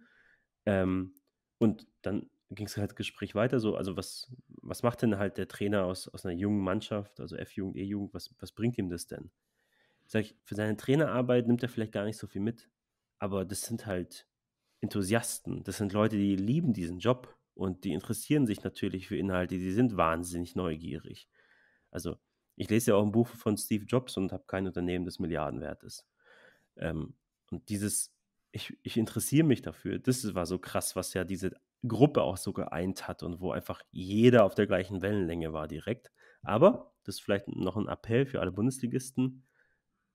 Ähm, und dann ging es halt das Gespräch weiter. So, also was, was macht denn halt der Trainer aus, aus einer jungen Mannschaft, also F-Jugend, E-Jugend, was, was bringt ihm das denn? sag ich, für seine Trainerarbeit nimmt er vielleicht gar nicht so viel mit. Aber das sind halt Enthusiasten. Das sind Leute, die lieben diesen Job und die interessieren sich natürlich für Inhalte. Die sind wahnsinnig neugierig. Also, ich lese ja auch ein Buch von Steve Jobs und habe kein Unternehmen, das Milliarden wert ist. Ähm, und dieses, ich, ich interessiere mich dafür, das war so krass, was ja diese Gruppe auch so geeint hat und wo einfach jeder auf der gleichen Wellenlänge war direkt. Aber das ist vielleicht noch ein Appell für alle Bundesligisten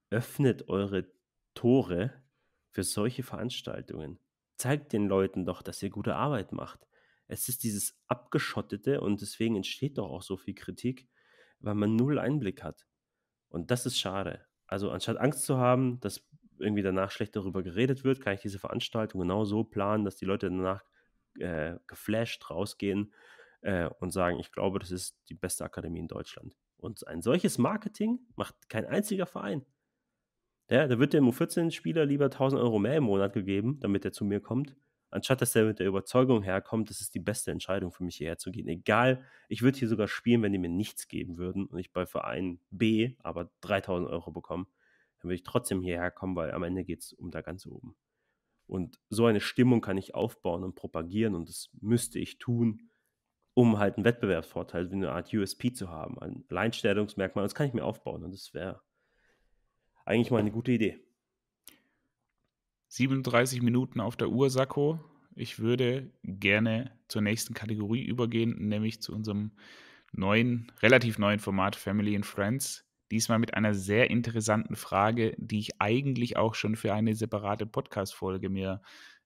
öffnet eure Tore für solche Veranstaltungen. Zeigt den Leuten doch, dass ihr gute Arbeit macht. Es ist dieses Abgeschottete und deswegen entsteht doch auch so viel Kritik, weil man null Einblick hat. Und das ist schade. Also anstatt Angst zu haben, dass irgendwie danach schlecht darüber geredet wird, kann ich diese Veranstaltung genau so planen, dass die Leute danach äh, geflasht rausgehen äh, und sagen, ich glaube, das ist die beste Akademie in Deutschland. Und ein solches Marketing macht kein einziger Verein. Ja, da wird dem U14-Spieler lieber 1000 Euro mehr im Monat gegeben, damit er zu mir kommt, anstatt dass er mit der Überzeugung herkommt, das ist die beste Entscheidung für mich hierher zu gehen. Egal, ich würde hier sogar spielen, wenn die mir nichts geben würden und ich bei Verein B aber 3000 Euro bekomme, dann würde ich trotzdem hierher kommen, weil am Ende geht es um da ganz oben. Und so eine Stimmung kann ich aufbauen und propagieren und das müsste ich tun, um halt einen Wettbewerbsvorteil, wie eine Art USP zu haben, ein Alleinstellungsmerkmal. Das kann ich mir aufbauen und das wäre eigentlich mal eine gute Idee. 37 Minuten auf der Uhr, Sakko. Ich würde gerne zur nächsten Kategorie übergehen, nämlich zu unserem neuen, relativ neuen Format Family and Friends. Diesmal mit einer sehr interessanten Frage, die ich eigentlich auch schon für eine separate Podcast-Folge mir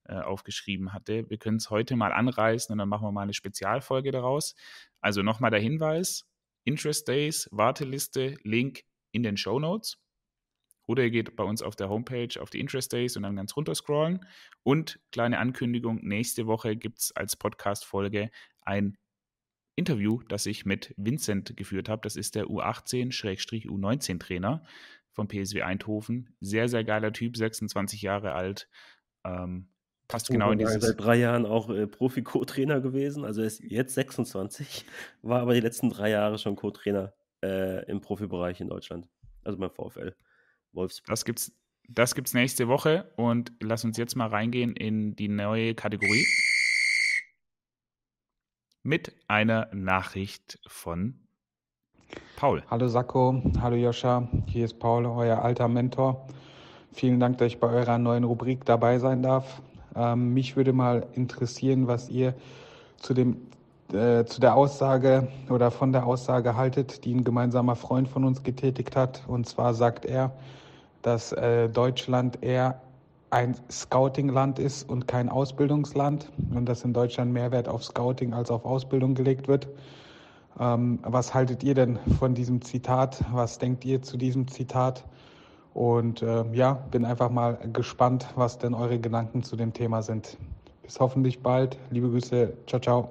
äh, aufgeschrieben hatte. Wir können es heute mal anreißen und dann machen wir mal eine Spezialfolge daraus. Also nochmal der Hinweis: Interest Days, Warteliste, Link in den Show Notes. Oder ihr geht bei uns auf der Homepage auf die Interest Days und dann ganz runter scrollen. Und kleine Ankündigung: nächste Woche gibt es als Podcast-Folge ein Interview, das ich mit Vincent geführt habe. Das ist der U18-U19-Trainer vom PSW Eindhoven. Sehr, sehr geiler Typ, 26 Jahre alt. Ähm, passt genau war in dieses. Seit drei Jahren auch äh, Profi-Co-Trainer gewesen. Also er ist jetzt 26, war aber die letzten drei Jahre schon Co-Trainer äh, im Profibereich in Deutschland. Also beim VfL. Wolfsburg. Das gibt's, das gibt's nächste Woche und lass uns jetzt mal reingehen in die neue Kategorie mit einer Nachricht von Paul. Hallo Sakko, hallo Joscha, hier ist Paul, euer alter Mentor. Vielen Dank, dass ich bei eurer neuen Rubrik dabei sein darf. Ähm, mich würde mal interessieren, was ihr zu dem äh, zu der Aussage oder von der Aussage haltet, die ein gemeinsamer Freund von uns getätigt hat. Und zwar sagt er, dass äh, Deutschland eher ein Scouting-Land ist und kein Ausbildungsland und dass in Deutschland mehr Wert auf Scouting als auf Ausbildung gelegt wird. Ähm, was haltet ihr denn von diesem Zitat? Was denkt ihr zu diesem Zitat? Und äh, ja, bin einfach mal gespannt, was denn eure Gedanken zu dem Thema sind. Bis hoffentlich bald. Liebe Grüße. Ciao, ciao.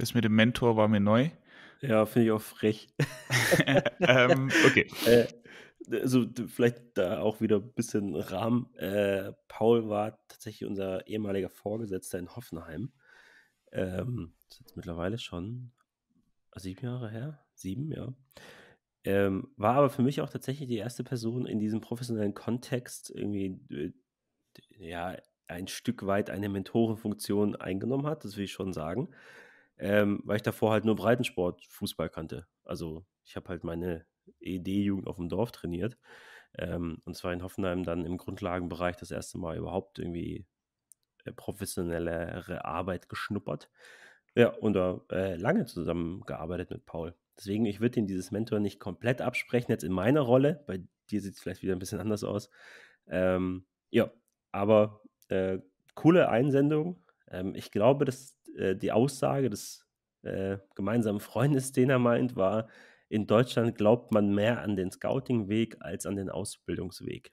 Das mit dem Mentor war mir neu. Ja, finde ich auch frech. ähm, okay. Äh, also vielleicht da auch wieder ein bisschen Rahmen. Äh, Paul war tatsächlich unser ehemaliger Vorgesetzter in Hoffenheim. Ähm, das ist jetzt mittlerweile schon ah, sieben Jahre her. Sieben, ja. Ähm, war aber für mich auch tatsächlich die erste Person in diesem professionellen Kontext irgendwie, äh, ja, ein Stück weit eine Mentorenfunktion eingenommen hat, das will ich schon sagen ähm, weil ich davor halt nur Breitensport, Fußball kannte. Also ich habe halt meine ED-Jugend auf dem Dorf trainiert ähm, und zwar in Hoffenheim dann im Grundlagenbereich das erste Mal überhaupt irgendwie äh, professionellere Arbeit geschnuppert. Ja, und da äh, lange zusammengearbeitet mit Paul. Deswegen, ich würde ihn dieses Mentor nicht komplett absprechen, jetzt in meiner Rolle. Bei dir sieht es vielleicht wieder ein bisschen anders aus. Ähm, ja, aber äh, coole Einsendung. Ähm, ich glaube, dass äh, die Aussage des äh, gemeinsamen Freundes, den er meint, war, in Deutschland glaubt man mehr an den Scouting-Weg als an den Ausbildungsweg.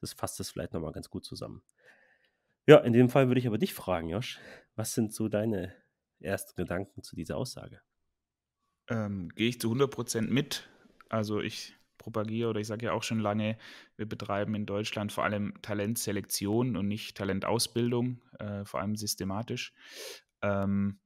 Das fasst es vielleicht nochmal ganz gut zusammen. Ja, in dem Fall würde ich aber dich fragen, Josch, was sind so deine ersten Gedanken zu dieser Aussage? Ähm, Gehe ich zu 100% mit. Also ich propagiere oder ich sage ja auch schon lange, wir betreiben in Deutschland vor allem Talentselektion und nicht Talentausbildung, äh, vor allem systematisch. Ähm,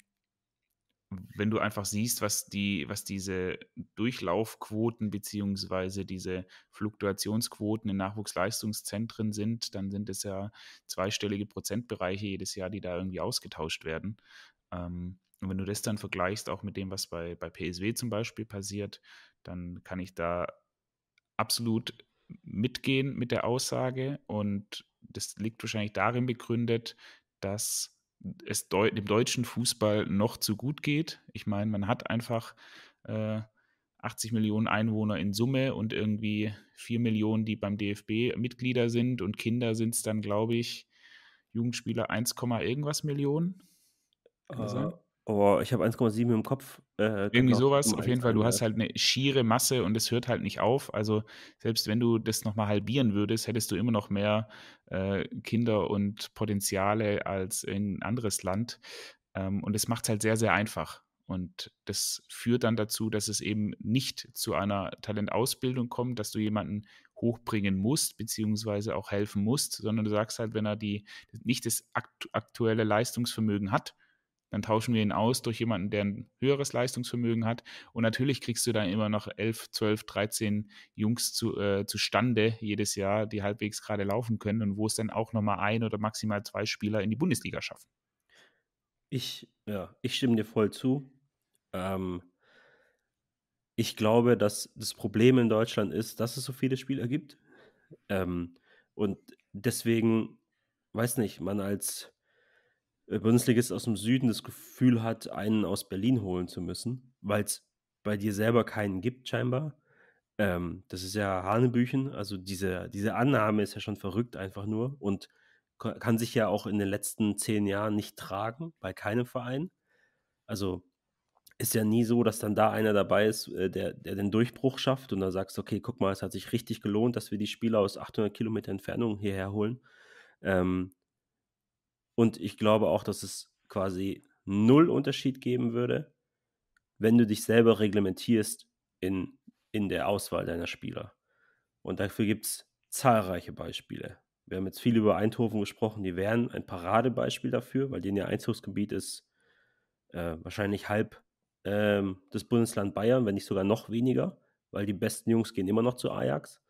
wenn du einfach siehst, was die, was diese Durchlaufquoten beziehungsweise diese Fluktuationsquoten in Nachwuchsleistungszentren sind, dann sind es ja zweistellige Prozentbereiche jedes Jahr, die da irgendwie ausgetauscht werden. Ähm, und wenn du das dann vergleichst, auch mit dem, was bei, bei PSW zum Beispiel passiert, dann kann ich da absolut mitgehen mit der Aussage und das liegt wahrscheinlich darin begründet, dass es Deu dem deutschen Fußball noch zu gut geht. Ich meine, man hat einfach äh, 80 Millionen Einwohner in Summe und irgendwie 4 Millionen, die beim DFB Mitglieder sind und Kinder sind es dann, glaube ich, Jugendspieler 1, irgendwas Millionen. Äh, Oh, ich habe 1,7 im Kopf. Äh, Irgendwie sowas. Auf jeden Fall, du hast halt eine schiere Masse und es hört halt nicht auf. Also selbst wenn du das nochmal halbieren würdest, hättest du immer noch mehr äh, Kinder und Potenziale als in ein anderes Land. Ähm, und das macht es halt sehr, sehr einfach. Und das führt dann dazu, dass es eben nicht zu einer Talentausbildung kommt, dass du jemanden hochbringen musst, beziehungsweise auch helfen musst, sondern du sagst halt, wenn er die, nicht das aktuelle Leistungsvermögen hat, dann tauschen wir ihn aus durch jemanden, der ein höheres Leistungsvermögen hat. Und natürlich kriegst du dann immer noch 11, 12, 13 Jungs zu, äh, zustande jedes Jahr, die halbwegs gerade laufen können und wo es dann auch nochmal ein oder maximal zwei Spieler in die Bundesliga schaffen. Ich, ja, ich stimme dir voll zu. Ähm, ich glaube, dass das Problem in Deutschland ist, dass es so viele Spieler gibt. Ähm, und deswegen, weiß nicht, man als äh, Bundesligist aus dem Süden das Gefühl hat, einen aus Berlin holen zu müssen, weil es bei dir selber keinen gibt, scheinbar. Ähm, das ist ja Hanebüchen. Also diese, diese Annahme ist ja schon verrückt einfach nur und kann sich ja auch in den letzten zehn Jahren nicht tragen bei keinem Verein. Also ist ja nie so, dass dann da einer dabei ist, äh, der, der den Durchbruch schafft und dann sagst, okay, guck mal, es hat sich richtig gelohnt, dass wir die Spieler aus 800 Kilometer Entfernung hierher holen. Ähm, und ich glaube auch, dass es quasi null Unterschied geben würde, wenn du dich selber reglementierst in, in der Auswahl deiner Spieler. Und dafür gibt es zahlreiche Beispiele. Wir haben jetzt viel über Eindhoven gesprochen, die wären ein Paradebeispiel dafür, weil denen ihr Einzugsgebiet ist äh, wahrscheinlich halb äh, das Bundesland Bayern, wenn nicht sogar noch weniger, weil die besten Jungs gehen immer noch zu Ajax.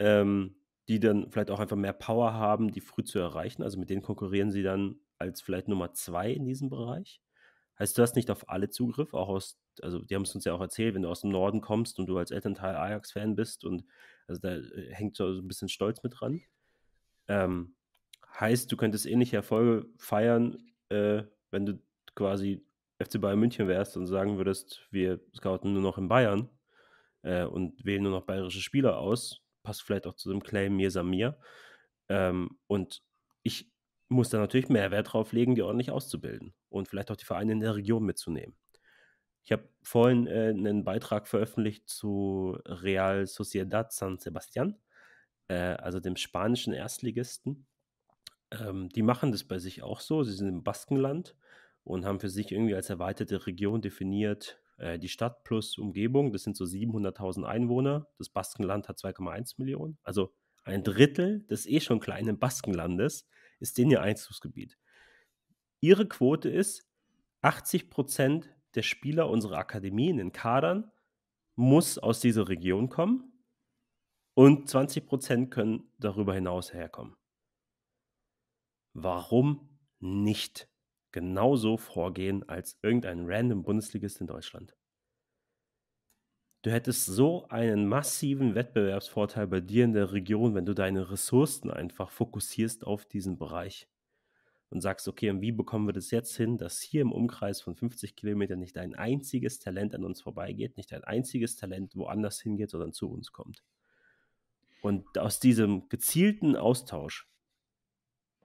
Ähm, die dann vielleicht auch einfach mehr Power haben, die früh zu erreichen. Also mit denen konkurrieren sie dann als vielleicht Nummer zwei in diesem Bereich. Heißt, du hast nicht auf alle Zugriff, auch aus, also die haben es uns ja auch erzählt, wenn du aus dem Norden kommst und du als Elternteil Ajax-Fan bist und also da äh, hängt so ein bisschen Stolz mit dran. Ähm, heißt, du könntest ähnliche Erfolge feiern, äh, wenn du quasi FC Bayern München wärst und sagen würdest, wir scouten nur noch in Bayern äh, und wählen nur noch bayerische Spieler aus, passt vielleicht auch zu dem Claim Mir Samir. Ähm, und ich muss da natürlich mehr Wert drauf legen, die ordentlich auszubilden und vielleicht auch die Vereine in der Region mitzunehmen. Ich habe vorhin äh, einen Beitrag veröffentlicht zu Real Sociedad San Sebastian, äh, also dem spanischen Erstligisten. Ähm, die machen das bei sich auch so. Sie sind im Baskenland und haben für sich irgendwie als erweiterte Region definiert, äh, die Stadt plus Umgebung, das sind so 700.000 Einwohner. Das Baskenland hat 2,1 Millionen. Also ein Drittel des eh schon kleinen Baskenlandes ist in ihr Einzugsgebiet. Ihre Quote ist, 80 Prozent der Spieler unserer Akademie in den Kadern muss aus dieser Region kommen und 20 Prozent können darüber hinaus herkommen. Warum nicht? genauso vorgehen als irgendein random Bundesligist in Deutschland. Du hättest so einen massiven Wettbewerbsvorteil bei dir in der Region, wenn du deine Ressourcen einfach fokussierst auf diesen Bereich und sagst, okay, und wie bekommen wir das jetzt hin, dass hier im Umkreis von 50 Kilometern nicht ein einziges Talent an uns vorbeigeht, nicht ein einziges Talent woanders hingeht, sondern zu uns kommt. Und aus diesem gezielten Austausch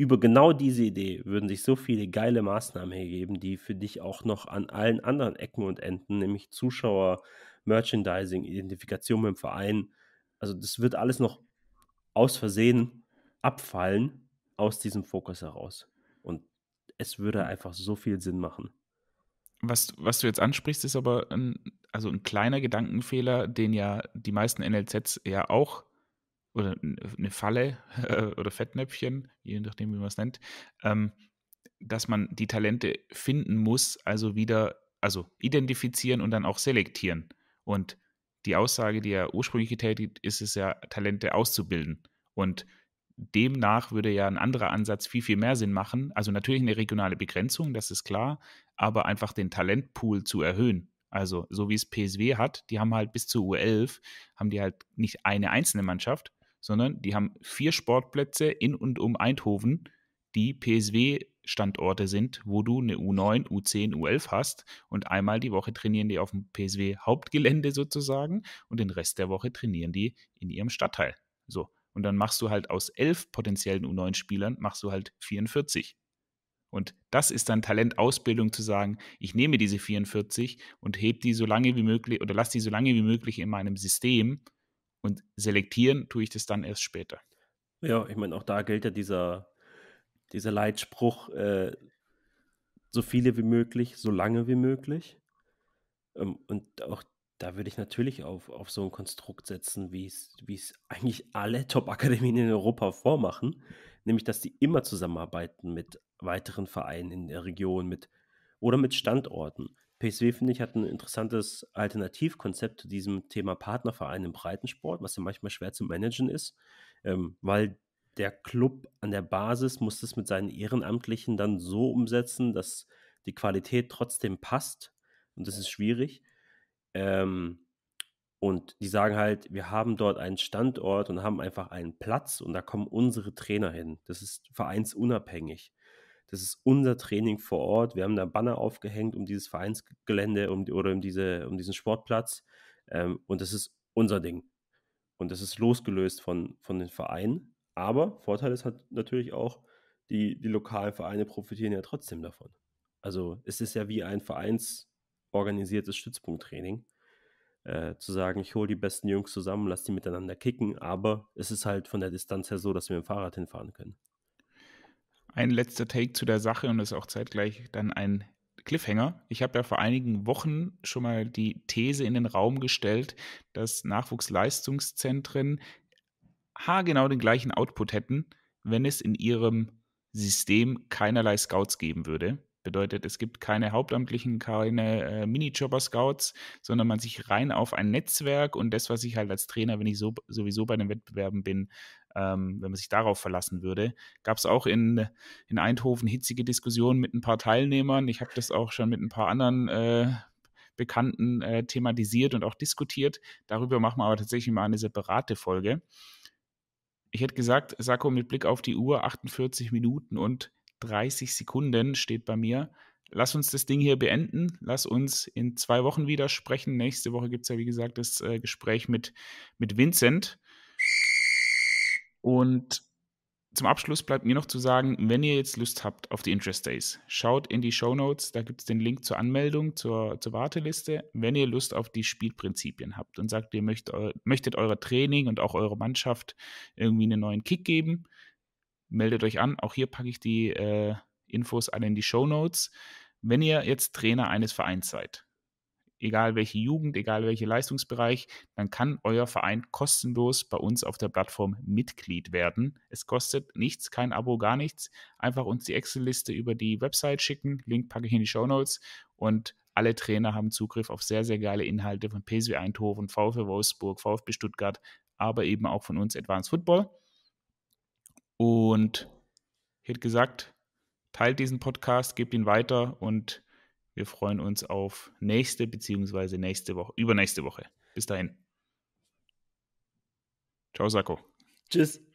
über genau diese Idee würden sich so viele geile Maßnahmen hergeben, die für dich auch noch an allen anderen Ecken und Enden, nämlich Zuschauer, Merchandising, Identifikation mit dem Verein, also das wird alles noch aus Versehen abfallen aus diesem Fokus heraus. Und es würde hm. einfach so viel Sinn machen. Was, was du jetzt ansprichst, ist aber ein, also ein kleiner Gedankenfehler, den ja die meisten NLZs ja auch oder eine Falle oder Fettnäpfchen, je nachdem, wie man es nennt, ähm, dass man die Talente finden muss, also wieder, also identifizieren und dann auch selektieren. Und die Aussage, die er ursprünglich getätigt ist, es ja, Talente auszubilden. Und demnach würde ja ein anderer Ansatz viel, viel mehr Sinn machen. Also natürlich eine regionale Begrenzung, das ist klar, aber einfach den Talentpool zu erhöhen. Also so wie es PSW hat, die haben halt bis zur U11, haben die halt nicht eine einzelne Mannschaft, sondern die haben vier Sportplätze in und um Eindhoven, die PSW-Standorte sind, wo du eine U9, U10, U11 hast und einmal die Woche trainieren die auf dem PSW-Hauptgelände sozusagen und den Rest der Woche trainieren die in ihrem Stadtteil. So. Und dann machst du halt aus elf potenziellen U9-Spielern, machst du halt 44. Und das ist dann Talentausbildung zu sagen, ich nehme diese 44 und heb die so lange wie möglich oder lass die so lange wie möglich in meinem System und selektieren tue ich das dann erst später. Ja, ich meine, auch da gilt ja dieser, dieser Leitspruch, äh, so viele wie möglich, so lange wie möglich. Ähm, und auch da würde ich natürlich auf, auf so ein Konstrukt setzen, wie es eigentlich alle Top-Akademien in Europa vormachen, nämlich dass die immer zusammenarbeiten mit weiteren Vereinen in der Region mit, oder mit Standorten. PSW, finde ich, hat ein interessantes Alternativkonzept zu diesem Thema Partnerverein im Breitensport, was ja manchmal schwer zu managen ist, ähm, weil der Club an der Basis muss es mit seinen Ehrenamtlichen dann so umsetzen, dass die Qualität trotzdem passt. Und das ist schwierig. Ähm, und die sagen halt, wir haben dort einen Standort und haben einfach einen Platz und da kommen unsere Trainer hin. Das ist vereinsunabhängig. Das ist unser Training vor Ort. Wir haben da Banner aufgehängt um dieses Vereinsgelände um, oder um, diese, um diesen Sportplatz. Ähm, und das ist unser Ding. Und das ist losgelöst von, von den Vereinen. Aber Vorteil ist halt natürlich auch, die, die lokalen Vereine profitieren ja trotzdem davon. Also es ist ja wie ein vereinsorganisiertes Stützpunkttraining. Äh, zu sagen, ich hole die besten Jungs zusammen, lass die miteinander kicken, aber es ist halt von der Distanz her so, dass wir mit dem Fahrrad hinfahren können ein letzter Take zu der Sache und ist auch zeitgleich dann ein Cliffhanger. Ich habe ja vor einigen Wochen schon mal die These in den Raum gestellt, dass Nachwuchsleistungszentren haargenau den gleichen Output hätten, wenn es in ihrem System keinerlei Scouts geben würde. Bedeutet, es gibt keine hauptamtlichen, keine äh, Minijobber-Scouts, sondern man sich rein auf ein Netzwerk und das, was ich halt als Trainer, wenn ich so, sowieso bei den Wettbewerben bin, ähm, wenn man sich darauf verlassen würde. Gab es auch in, in Eindhoven hitzige Diskussionen mit ein paar Teilnehmern. Ich habe das auch schon mit ein paar anderen äh, Bekannten äh, thematisiert und auch diskutiert. Darüber machen wir aber tatsächlich mal eine separate Folge. Ich hätte gesagt, Sakko, mit Blick auf die Uhr, 48 Minuten und 30 Sekunden steht bei mir. Lass uns das Ding hier beenden. Lass uns in zwei Wochen wieder sprechen. Nächste Woche gibt es ja, wie gesagt, das äh, Gespräch mit, mit Vincent. Und zum Abschluss bleibt mir noch zu sagen, wenn ihr jetzt Lust habt auf die Interest Days, schaut in die Show Notes, da gibt es den Link zur Anmeldung, zur, zur, Warteliste, wenn ihr Lust auf die Spielprinzipien habt und sagt, ihr möchtet, eu möchtet euer Training und auch eure Mannschaft irgendwie einen neuen Kick geben, meldet euch an. Auch hier packe ich die äh, Infos alle in die Show Notes. Wenn ihr jetzt Trainer eines Vereins seid, egal welche Jugend, egal welcher Leistungsbereich, dann kann euer Verein kostenlos bei uns auf der Plattform Mitglied werden. Es kostet nichts, kein Abo, gar nichts. Einfach uns die Excel-Liste über die Website schicken. Link packe ich in die Show Notes und alle Trainer haben Zugriff auf sehr, sehr geile Inhalte von PSW Eindhoven, VfW Wolfsburg, VfB Stuttgart, aber eben auch von uns Advanced Football. Und ich hätte gesagt, teilt diesen Podcast, gebt ihn weiter und wir freuen uns auf nächste beziehungsweise nächste Woche, übernächste Woche. Bis dahin. Ciao, Sacco. Tschüss.